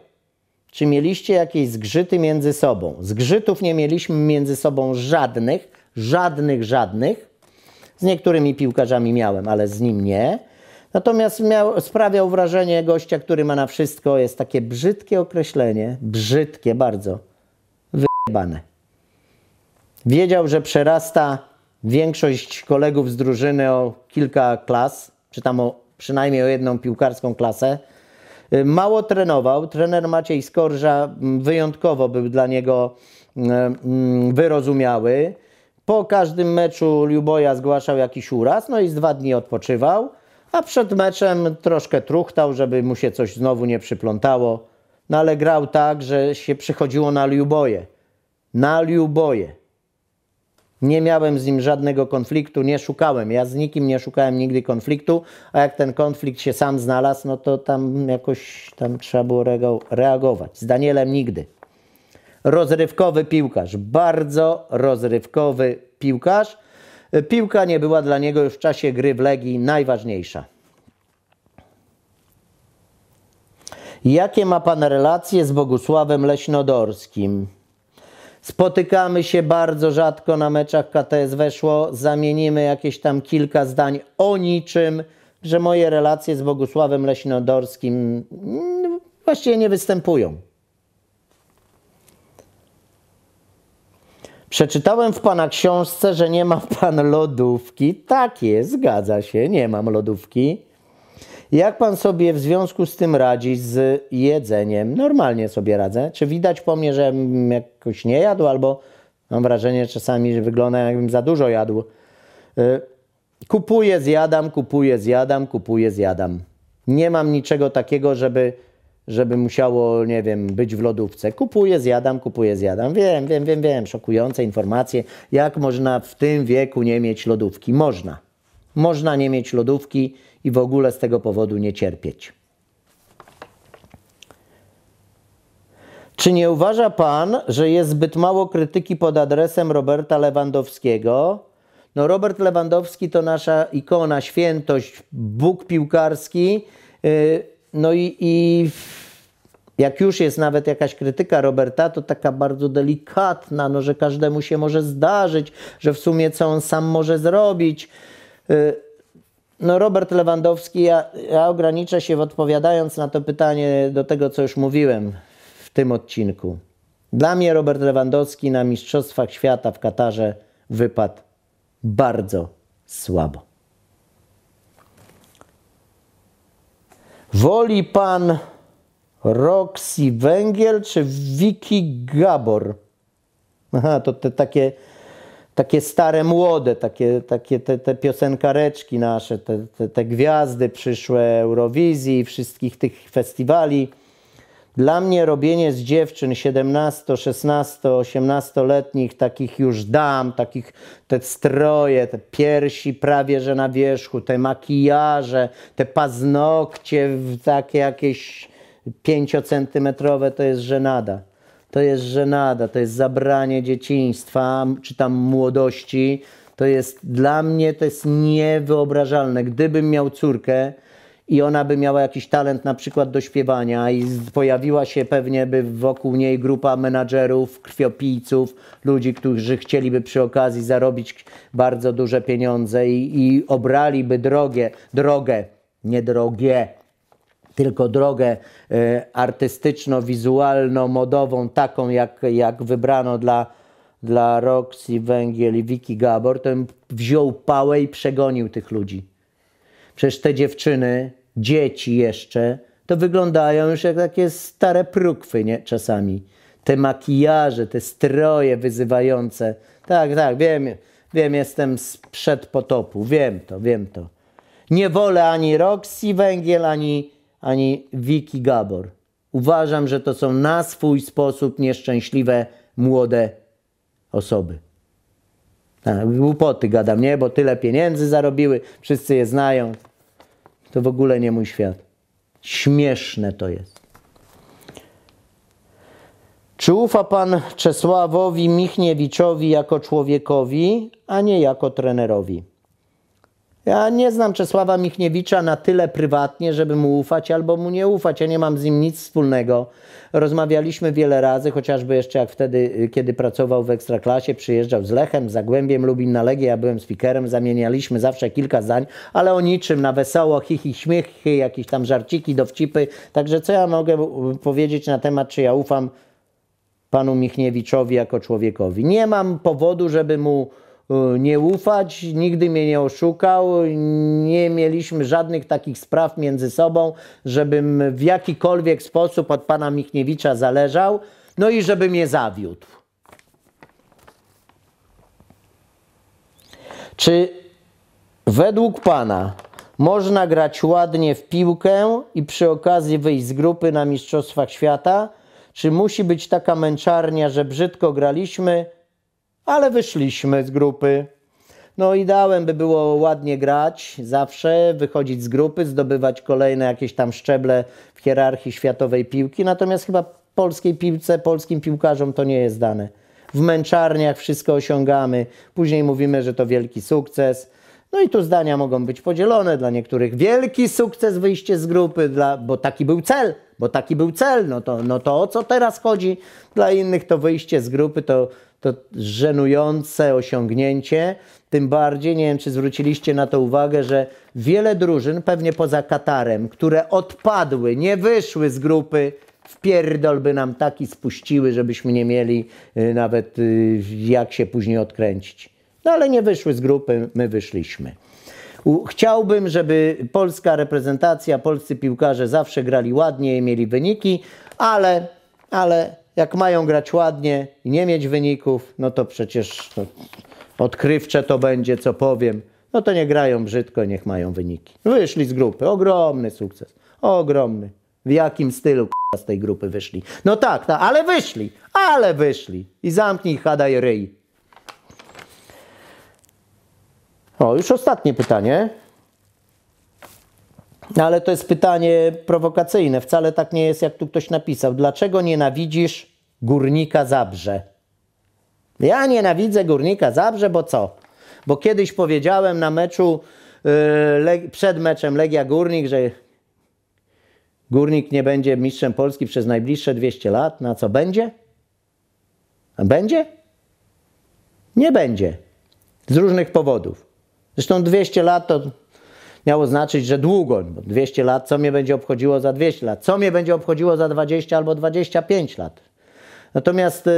S1: Czy mieliście jakieś zgrzyty między sobą? Zgrzytów nie mieliśmy między sobą żadnych, żadnych, żadnych. Z niektórymi piłkarzami miałem, ale z nim nie. Natomiast miał, sprawiał wrażenie gościa, który ma na wszystko, jest takie brzydkie określenie, brzydkie bardzo, wyjebane. Wiedział, że przerasta większość kolegów z drużyny o kilka klas, czy tam o, przynajmniej o jedną piłkarską klasę, Y, mało trenował. Trener Maciej Skorża mm, wyjątkowo był dla niego y, mm, wyrozumiały. Po każdym meczu Luboja zgłaszał jakiś uraz, no i z dwa dni odpoczywał, a przed meczem troszkę truchtał, żeby mu się coś znowu nie przyplątało. No ale grał tak, że się przychodziło na Luboje. Na Luboje. Nie miałem z nim żadnego konfliktu, nie szukałem. Ja z nikim nie szukałem nigdy konfliktu, a jak ten konflikt się sam znalazł, no to tam jakoś tam trzeba było reagować. Z Danielem nigdy. Rozrywkowy piłkarz, bardzo rozrywkowy piłkarz. Piłka nie była dla niego już w czasie gry w Legii najważniejsza. Jakie ma pan relacje z Bogusławem Leśnodorskim? Spotykamy się bardzo rzadko na meczach KTS Weszło, zamienimy jakieś tam kilka zdań o niczym, że moje relacje z Bogusławem Leśnodorskim mm, właściwie nie występują. Przeczytałem w pana książce, że nie ma pan lodówki. Tak jest, zgadza się, nie mam lodówki. Jak pan sobie w związku z tym radzi z jedzeniem? Normalnie sobie radzę. Czy widać po mnie, że jakoś nie jadł, albo mam wrażenie czasami, że wygląda jakbym za dużo jadł. Y, kupuję, zjadam, kupuję, zjadam, kupuję, zjadam. Nie mam niczego takiego, żeby, żeby musiało, nie wiem, być w lodówce. Kupuję, zjadam, kupuję, zjadam. Wiem, wiem, wiem, wiem. Szokujące informacje. Jak można w tym wieku nie mieć lodówki? Można. Można nie mieć lodówki i w ogóle z tego powodu nie cierpieć. Czy nie uważa Pan, że jest zbyt mało krytyki pod adresem Roberta Lewandowskiego? No, Robert Lewandowski to nasza ikona, świętość, Bóg piłkarski. Y, no i, i jak już jest nawet jakaś krytyka Roberta, to taka bardzo delikatna, no, że każdemu się może zdarzyć, że w sumie co on sam może zrobić. Y, no Robert Lewandowski, ja, ja ograniczę się w odpowiadając na to pytanie do tego, co już mówiłem w tym odcinku. Dla mnie Robert Lewandowski na Mistrzostwach Świata w Katarze wypadł bardzo słabo. Woli pan Roxy Węgiel czy Vicky Gabor? Aha, to te takie takie stare, młode, takie, takie te, te piosenkareczki nasze, te, te, te gwiazdy przyszłe Eurowizji, wszystkich tych festiwali. Dla mnie robienie z dziewczyn 17, 16, 18-letnich takich już dam, takich te stroje, te piersi prawie że na wierzchu, te makijaże, te paznokcie takie jakieś pięciocentymetrowe to jest żenada to jest żenada, to jest zabranie dzieciństwa, czy tam młodości. To jest dla mnie to jest niewyobrażalne. Gdybym miał córkę i ona by miała jakiś talent na przykład do śpiewania i pojawiła się pewnie by wokół niej grupa menadżerów, krwiopijców, ludzi, którzy chcieliby przy okazji zarobić bardzo duże pieniądze i, i obraliby drogę, drogę, nie drogie, tylko drogę e, artystyczno-wizualno-modową, taką jak, jak wybrano dla, dla Roxy Węgiel i Vicky Gabor, to wziął pałę i przegonił tych ludzi. Przecież te dziewczyny, dzieci jeszcze, to wyglądają już jak takie stare prukwy nie? czasami. Te makijaże, te stroje wyzywające. Tak, tak, wiem, wiem, jestem sprzed potopu, wiem to, wiem to. Nie wolę ani Roxy Węgiel, ani ani Wiki Gabor. Uważam, że to są na swój sposób nieszczęśliwe młode osoby. A, głupoty gadam, nie? Bo tyle pieniędzy zarobiły, wszyscy je znają. To w ogóle nie mój świat. Śmieszne to jest. Czy ufa pan Czesławowi Michniewiczowi jako człowiekowi, a nie jako trenerowi? Ja nie znam Czesława Michniewicza na tyle prywatnie, żeby mu ufać albo mu nie ufać. Ja nie mam z nim nic wspólnego. Rozmawialiśmy wiele razy, chociażby jeszcze jak wtedy, y, kiedy pracował w Ekstraklasie, przyjeżdżał z Lechem, Zagłębiem Lubin na Legię, ja byłem spikerem, zamienialiśmy zawsze kilka zdań, ale o niczym, na wesoło, chichi, śmiechy, jakieś tam żarciki, dowcipy. Także co ja mogę y, powiedzieć na temat, czy ja ufam panu Michniewiczowi jako człowiekowi? Nie mam powodu, żeby mu E, nie ufać, nigdy mnie nie oszukał, nie mieliśmy żadnych takich spraw między sobą, żebym w jakikolwiek sposób od pana Michniewicza zależał, no i żeby mnie zawiódł. Czy według pana można grać ładnie w piłkę i przy okazji wyjść z grupy na Mistrzostwach Świata? Czy musi być taka męczarnia, że brzydko graliśmy? ale wyszliśmy z grupy. No ideałem by było ładnie grać zawsze, wychodzić z grupy, zdobywać kolejne jakieś tam szczeble w hierarchii światowej piłki, natomiast chyba polskiej piłce, polskim piłkarzom to nie jest dane. W męczarniach wszystko osiągamy, później mówimy, że to wielki sukces. No i tu zdania mogą być podzielone. Dla niektórych wielki sukces wyjście z grupy, dla, bo taki był cel, bo taki był cel. No to, no to o co teraz chodzi? Dla innych to wyjście z grupy to to żenujące osiągnięcie. Tym bardziej, nie wiem czy zwróciliście na to uwagę, że wiele drużyn, pewnie poza Katarem, które odpadły, nie wyszły z grupy, wpierdol by nam taki spuściły, żebyśmy nie mieli y, nawet y, jak się później odkręcić. No ale nie wyszły z grupy, my wyszliśmy. Chciałbym, żeby polska reprezentacja, polscy piłkarze zawsze grali ładnie i mieli wyniki, ale, ale jak mają grać ładnie i nie mieć wyników, no to przecież no, odkrywcze to będzie, co powiem. No to nie grają brzydko, niech mają wyniki. Wyszli z grupy, ogromny sukces, ogromny. W jakim stylu k***a, z tej grupy wyszli? No tak, ta, ale wyszli, ale wyszli. I zamknij hadaj ryj. O, już ostatnie pytanie. No ale to jest pytanie prowokacyjne. Wcale tak nie jest, jak tu ktoś napisał. Dlaczego nienawidzisz Górnika Zabrze. Ja nienawidzę Górnika Zabrze, bo co? Bo kiedyś powiedziałem na meczu, y, przed meczem Legia Górnik, że Górnik nie będzie mistrzem Polski przez najbliższe 200 lat. Na co będzie? Będzie? Nie będzie. Z różnych powodów. Zresztą 200 lat to miało znaczyć, że długo. 200 lat, co mnie będzie obchodziło za 200 lat? Co mnie będzie obchodziło za 20 albo 25 lat? Natomiast y,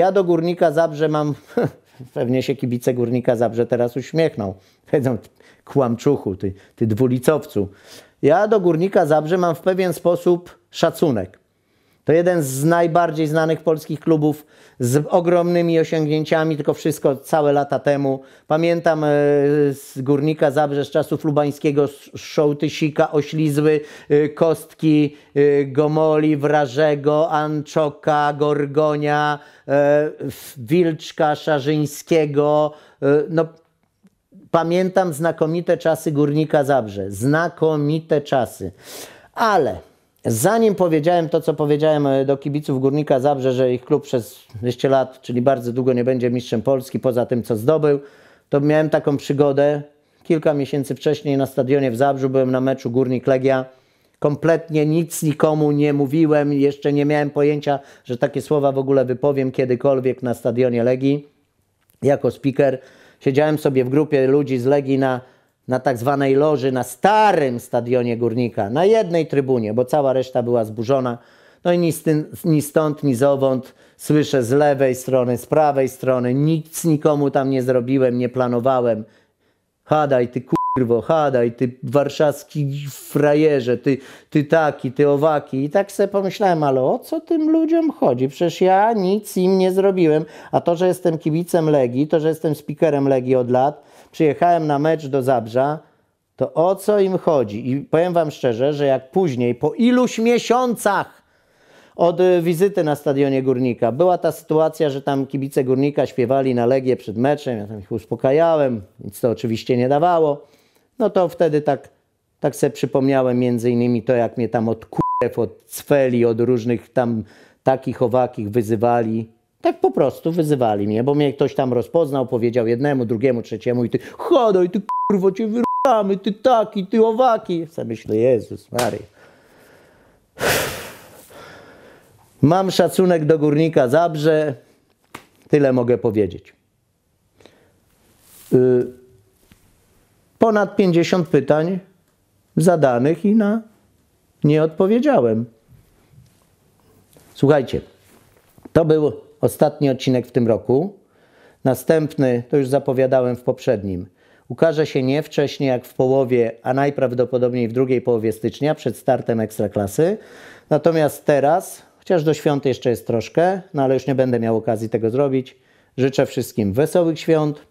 S1: ja do Górnika Zabrze mam, pewnie się kibice Górnika Zabrze teraz uśmiechną. Wiedzą, kłamczuchu, ty, ty dwulicowcu. Ja do Górnika Zabrze mam w pewien sposób szacunek. To jeden z najbardziej znanych polskich klubów z ogromnymi osiągnięciami, tylko wszystko całe lata temu. Pamiętam e, z Górnika Zabrze z czasów Lubańskiego, Szołtysika, Oślizły, e, Kostki, e, Gomoli, Wrażego, Anczoka, Gorgonia, Wilczka, Szarzyńskiego. No, pamiętam znakomite czasy Górnika Zabrze. Znakomite czasy. Ale Zanim powiedziałem to, co powiedziałem e, do kibiców Górnika Zabrze, że ich klub przez 200 lat, czyli bardzo długo nie będzie mistrzem Polski, poza tym, co zdobył, to miałem taką przygodę. Kilka miesięcy wcześniej na stadionie w Zabrzu byłem na meczu Górnik-Legia. Kompletnie nic nikomu nie mówiłem, jeszcze nie miałem pojęcia, że takie słowa w ogóle wypowiem kiedykolwiek na stadionie Legii. Jako speaker siedziałem sobie w grupie ludzi z Legii na na tak zwanej loży na starym stadionie Górnika, na jednej trybunie, bo cała reszta była zburzona. No i ni, ni stąd, ni zowąd słyszę z lewej strony, z prawej strony, nic nikomu tam nie zrobiłem, nie planowałem. Hadaj ty kurwo, hadaj ty warszawski frajerze, ty, ty taki, ty owaki. I tak sobie pomyślałem, ale o co tym ludziom chodzi? Przecież ja nic im nie zrobiłem. A to, że jestem kibicem Legii, to, że jestem speakerem Legii od lat, przyjechałem na mecz do Zabrza, to o co im chodzi? I powiem Wam szczerze, że jak później, po iluś miesiącach od e, wizyty na stadionie Górnika, była ta sytuacja, że tam kibice Górnika śpiewali na Legię przed meczem, ja tam ich uspokajałem, nic to oczywiście nie dawało. No to wtedy tak, tak sobie przypomniałem między innymi to, jak mnie tam od kurw, od cweli, od różnych tam takich owakich wyzywali tak po prostu wyzywali mnie, bo mnie ktoś tam rozpoznał, powiedział jednemu, drugiemu, trzeciemu i ty chodaj, ty kurwo cię wyrwamy, ty taki, ty owaki. Ja myślę, Jezus Mary. Mam szacunek do górnika Zabrze, tyle mogę powiedzieć. Y, ponad 50 pytań zadanych i na nie odpowiedziałem. Słuchajcie, to był Ostatni odcinek w tym roku. Następny, to już zapowiadałem w poprzednim, ukaże się nie wcześniej jak w połowie, a najprawdopodobniej w drugiej połowie stycznia przed startem Ekstraklasy. Natomiast teraz, chociaż do świąt jeszcze jest troszkę, no ale już nie będę miał okazji tego zrobić, życzę wszystkim wesołych świąt.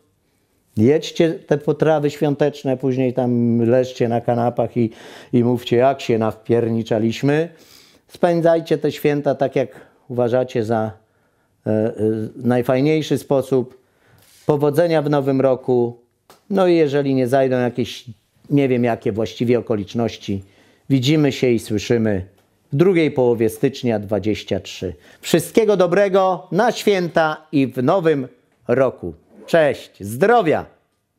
S1: Jedźcie te potrawy świąteczne, później tam leżcie na kanapach i, i mówcie, jak się nawpierniczaliśmy. Spędzajcie te święta tak, jak uważacie za E, e, najfajniejszy sposób. Powodzenia w nowym roku. No i jeżeli nie zajdą jakieś, nie wiem jakie właściwie okoliczności, widzimy się i słyszymy w drugiej połowie stycznia 23. Wszystkiego dobrego na święta i w nowym roku. Cześć, zdrowia!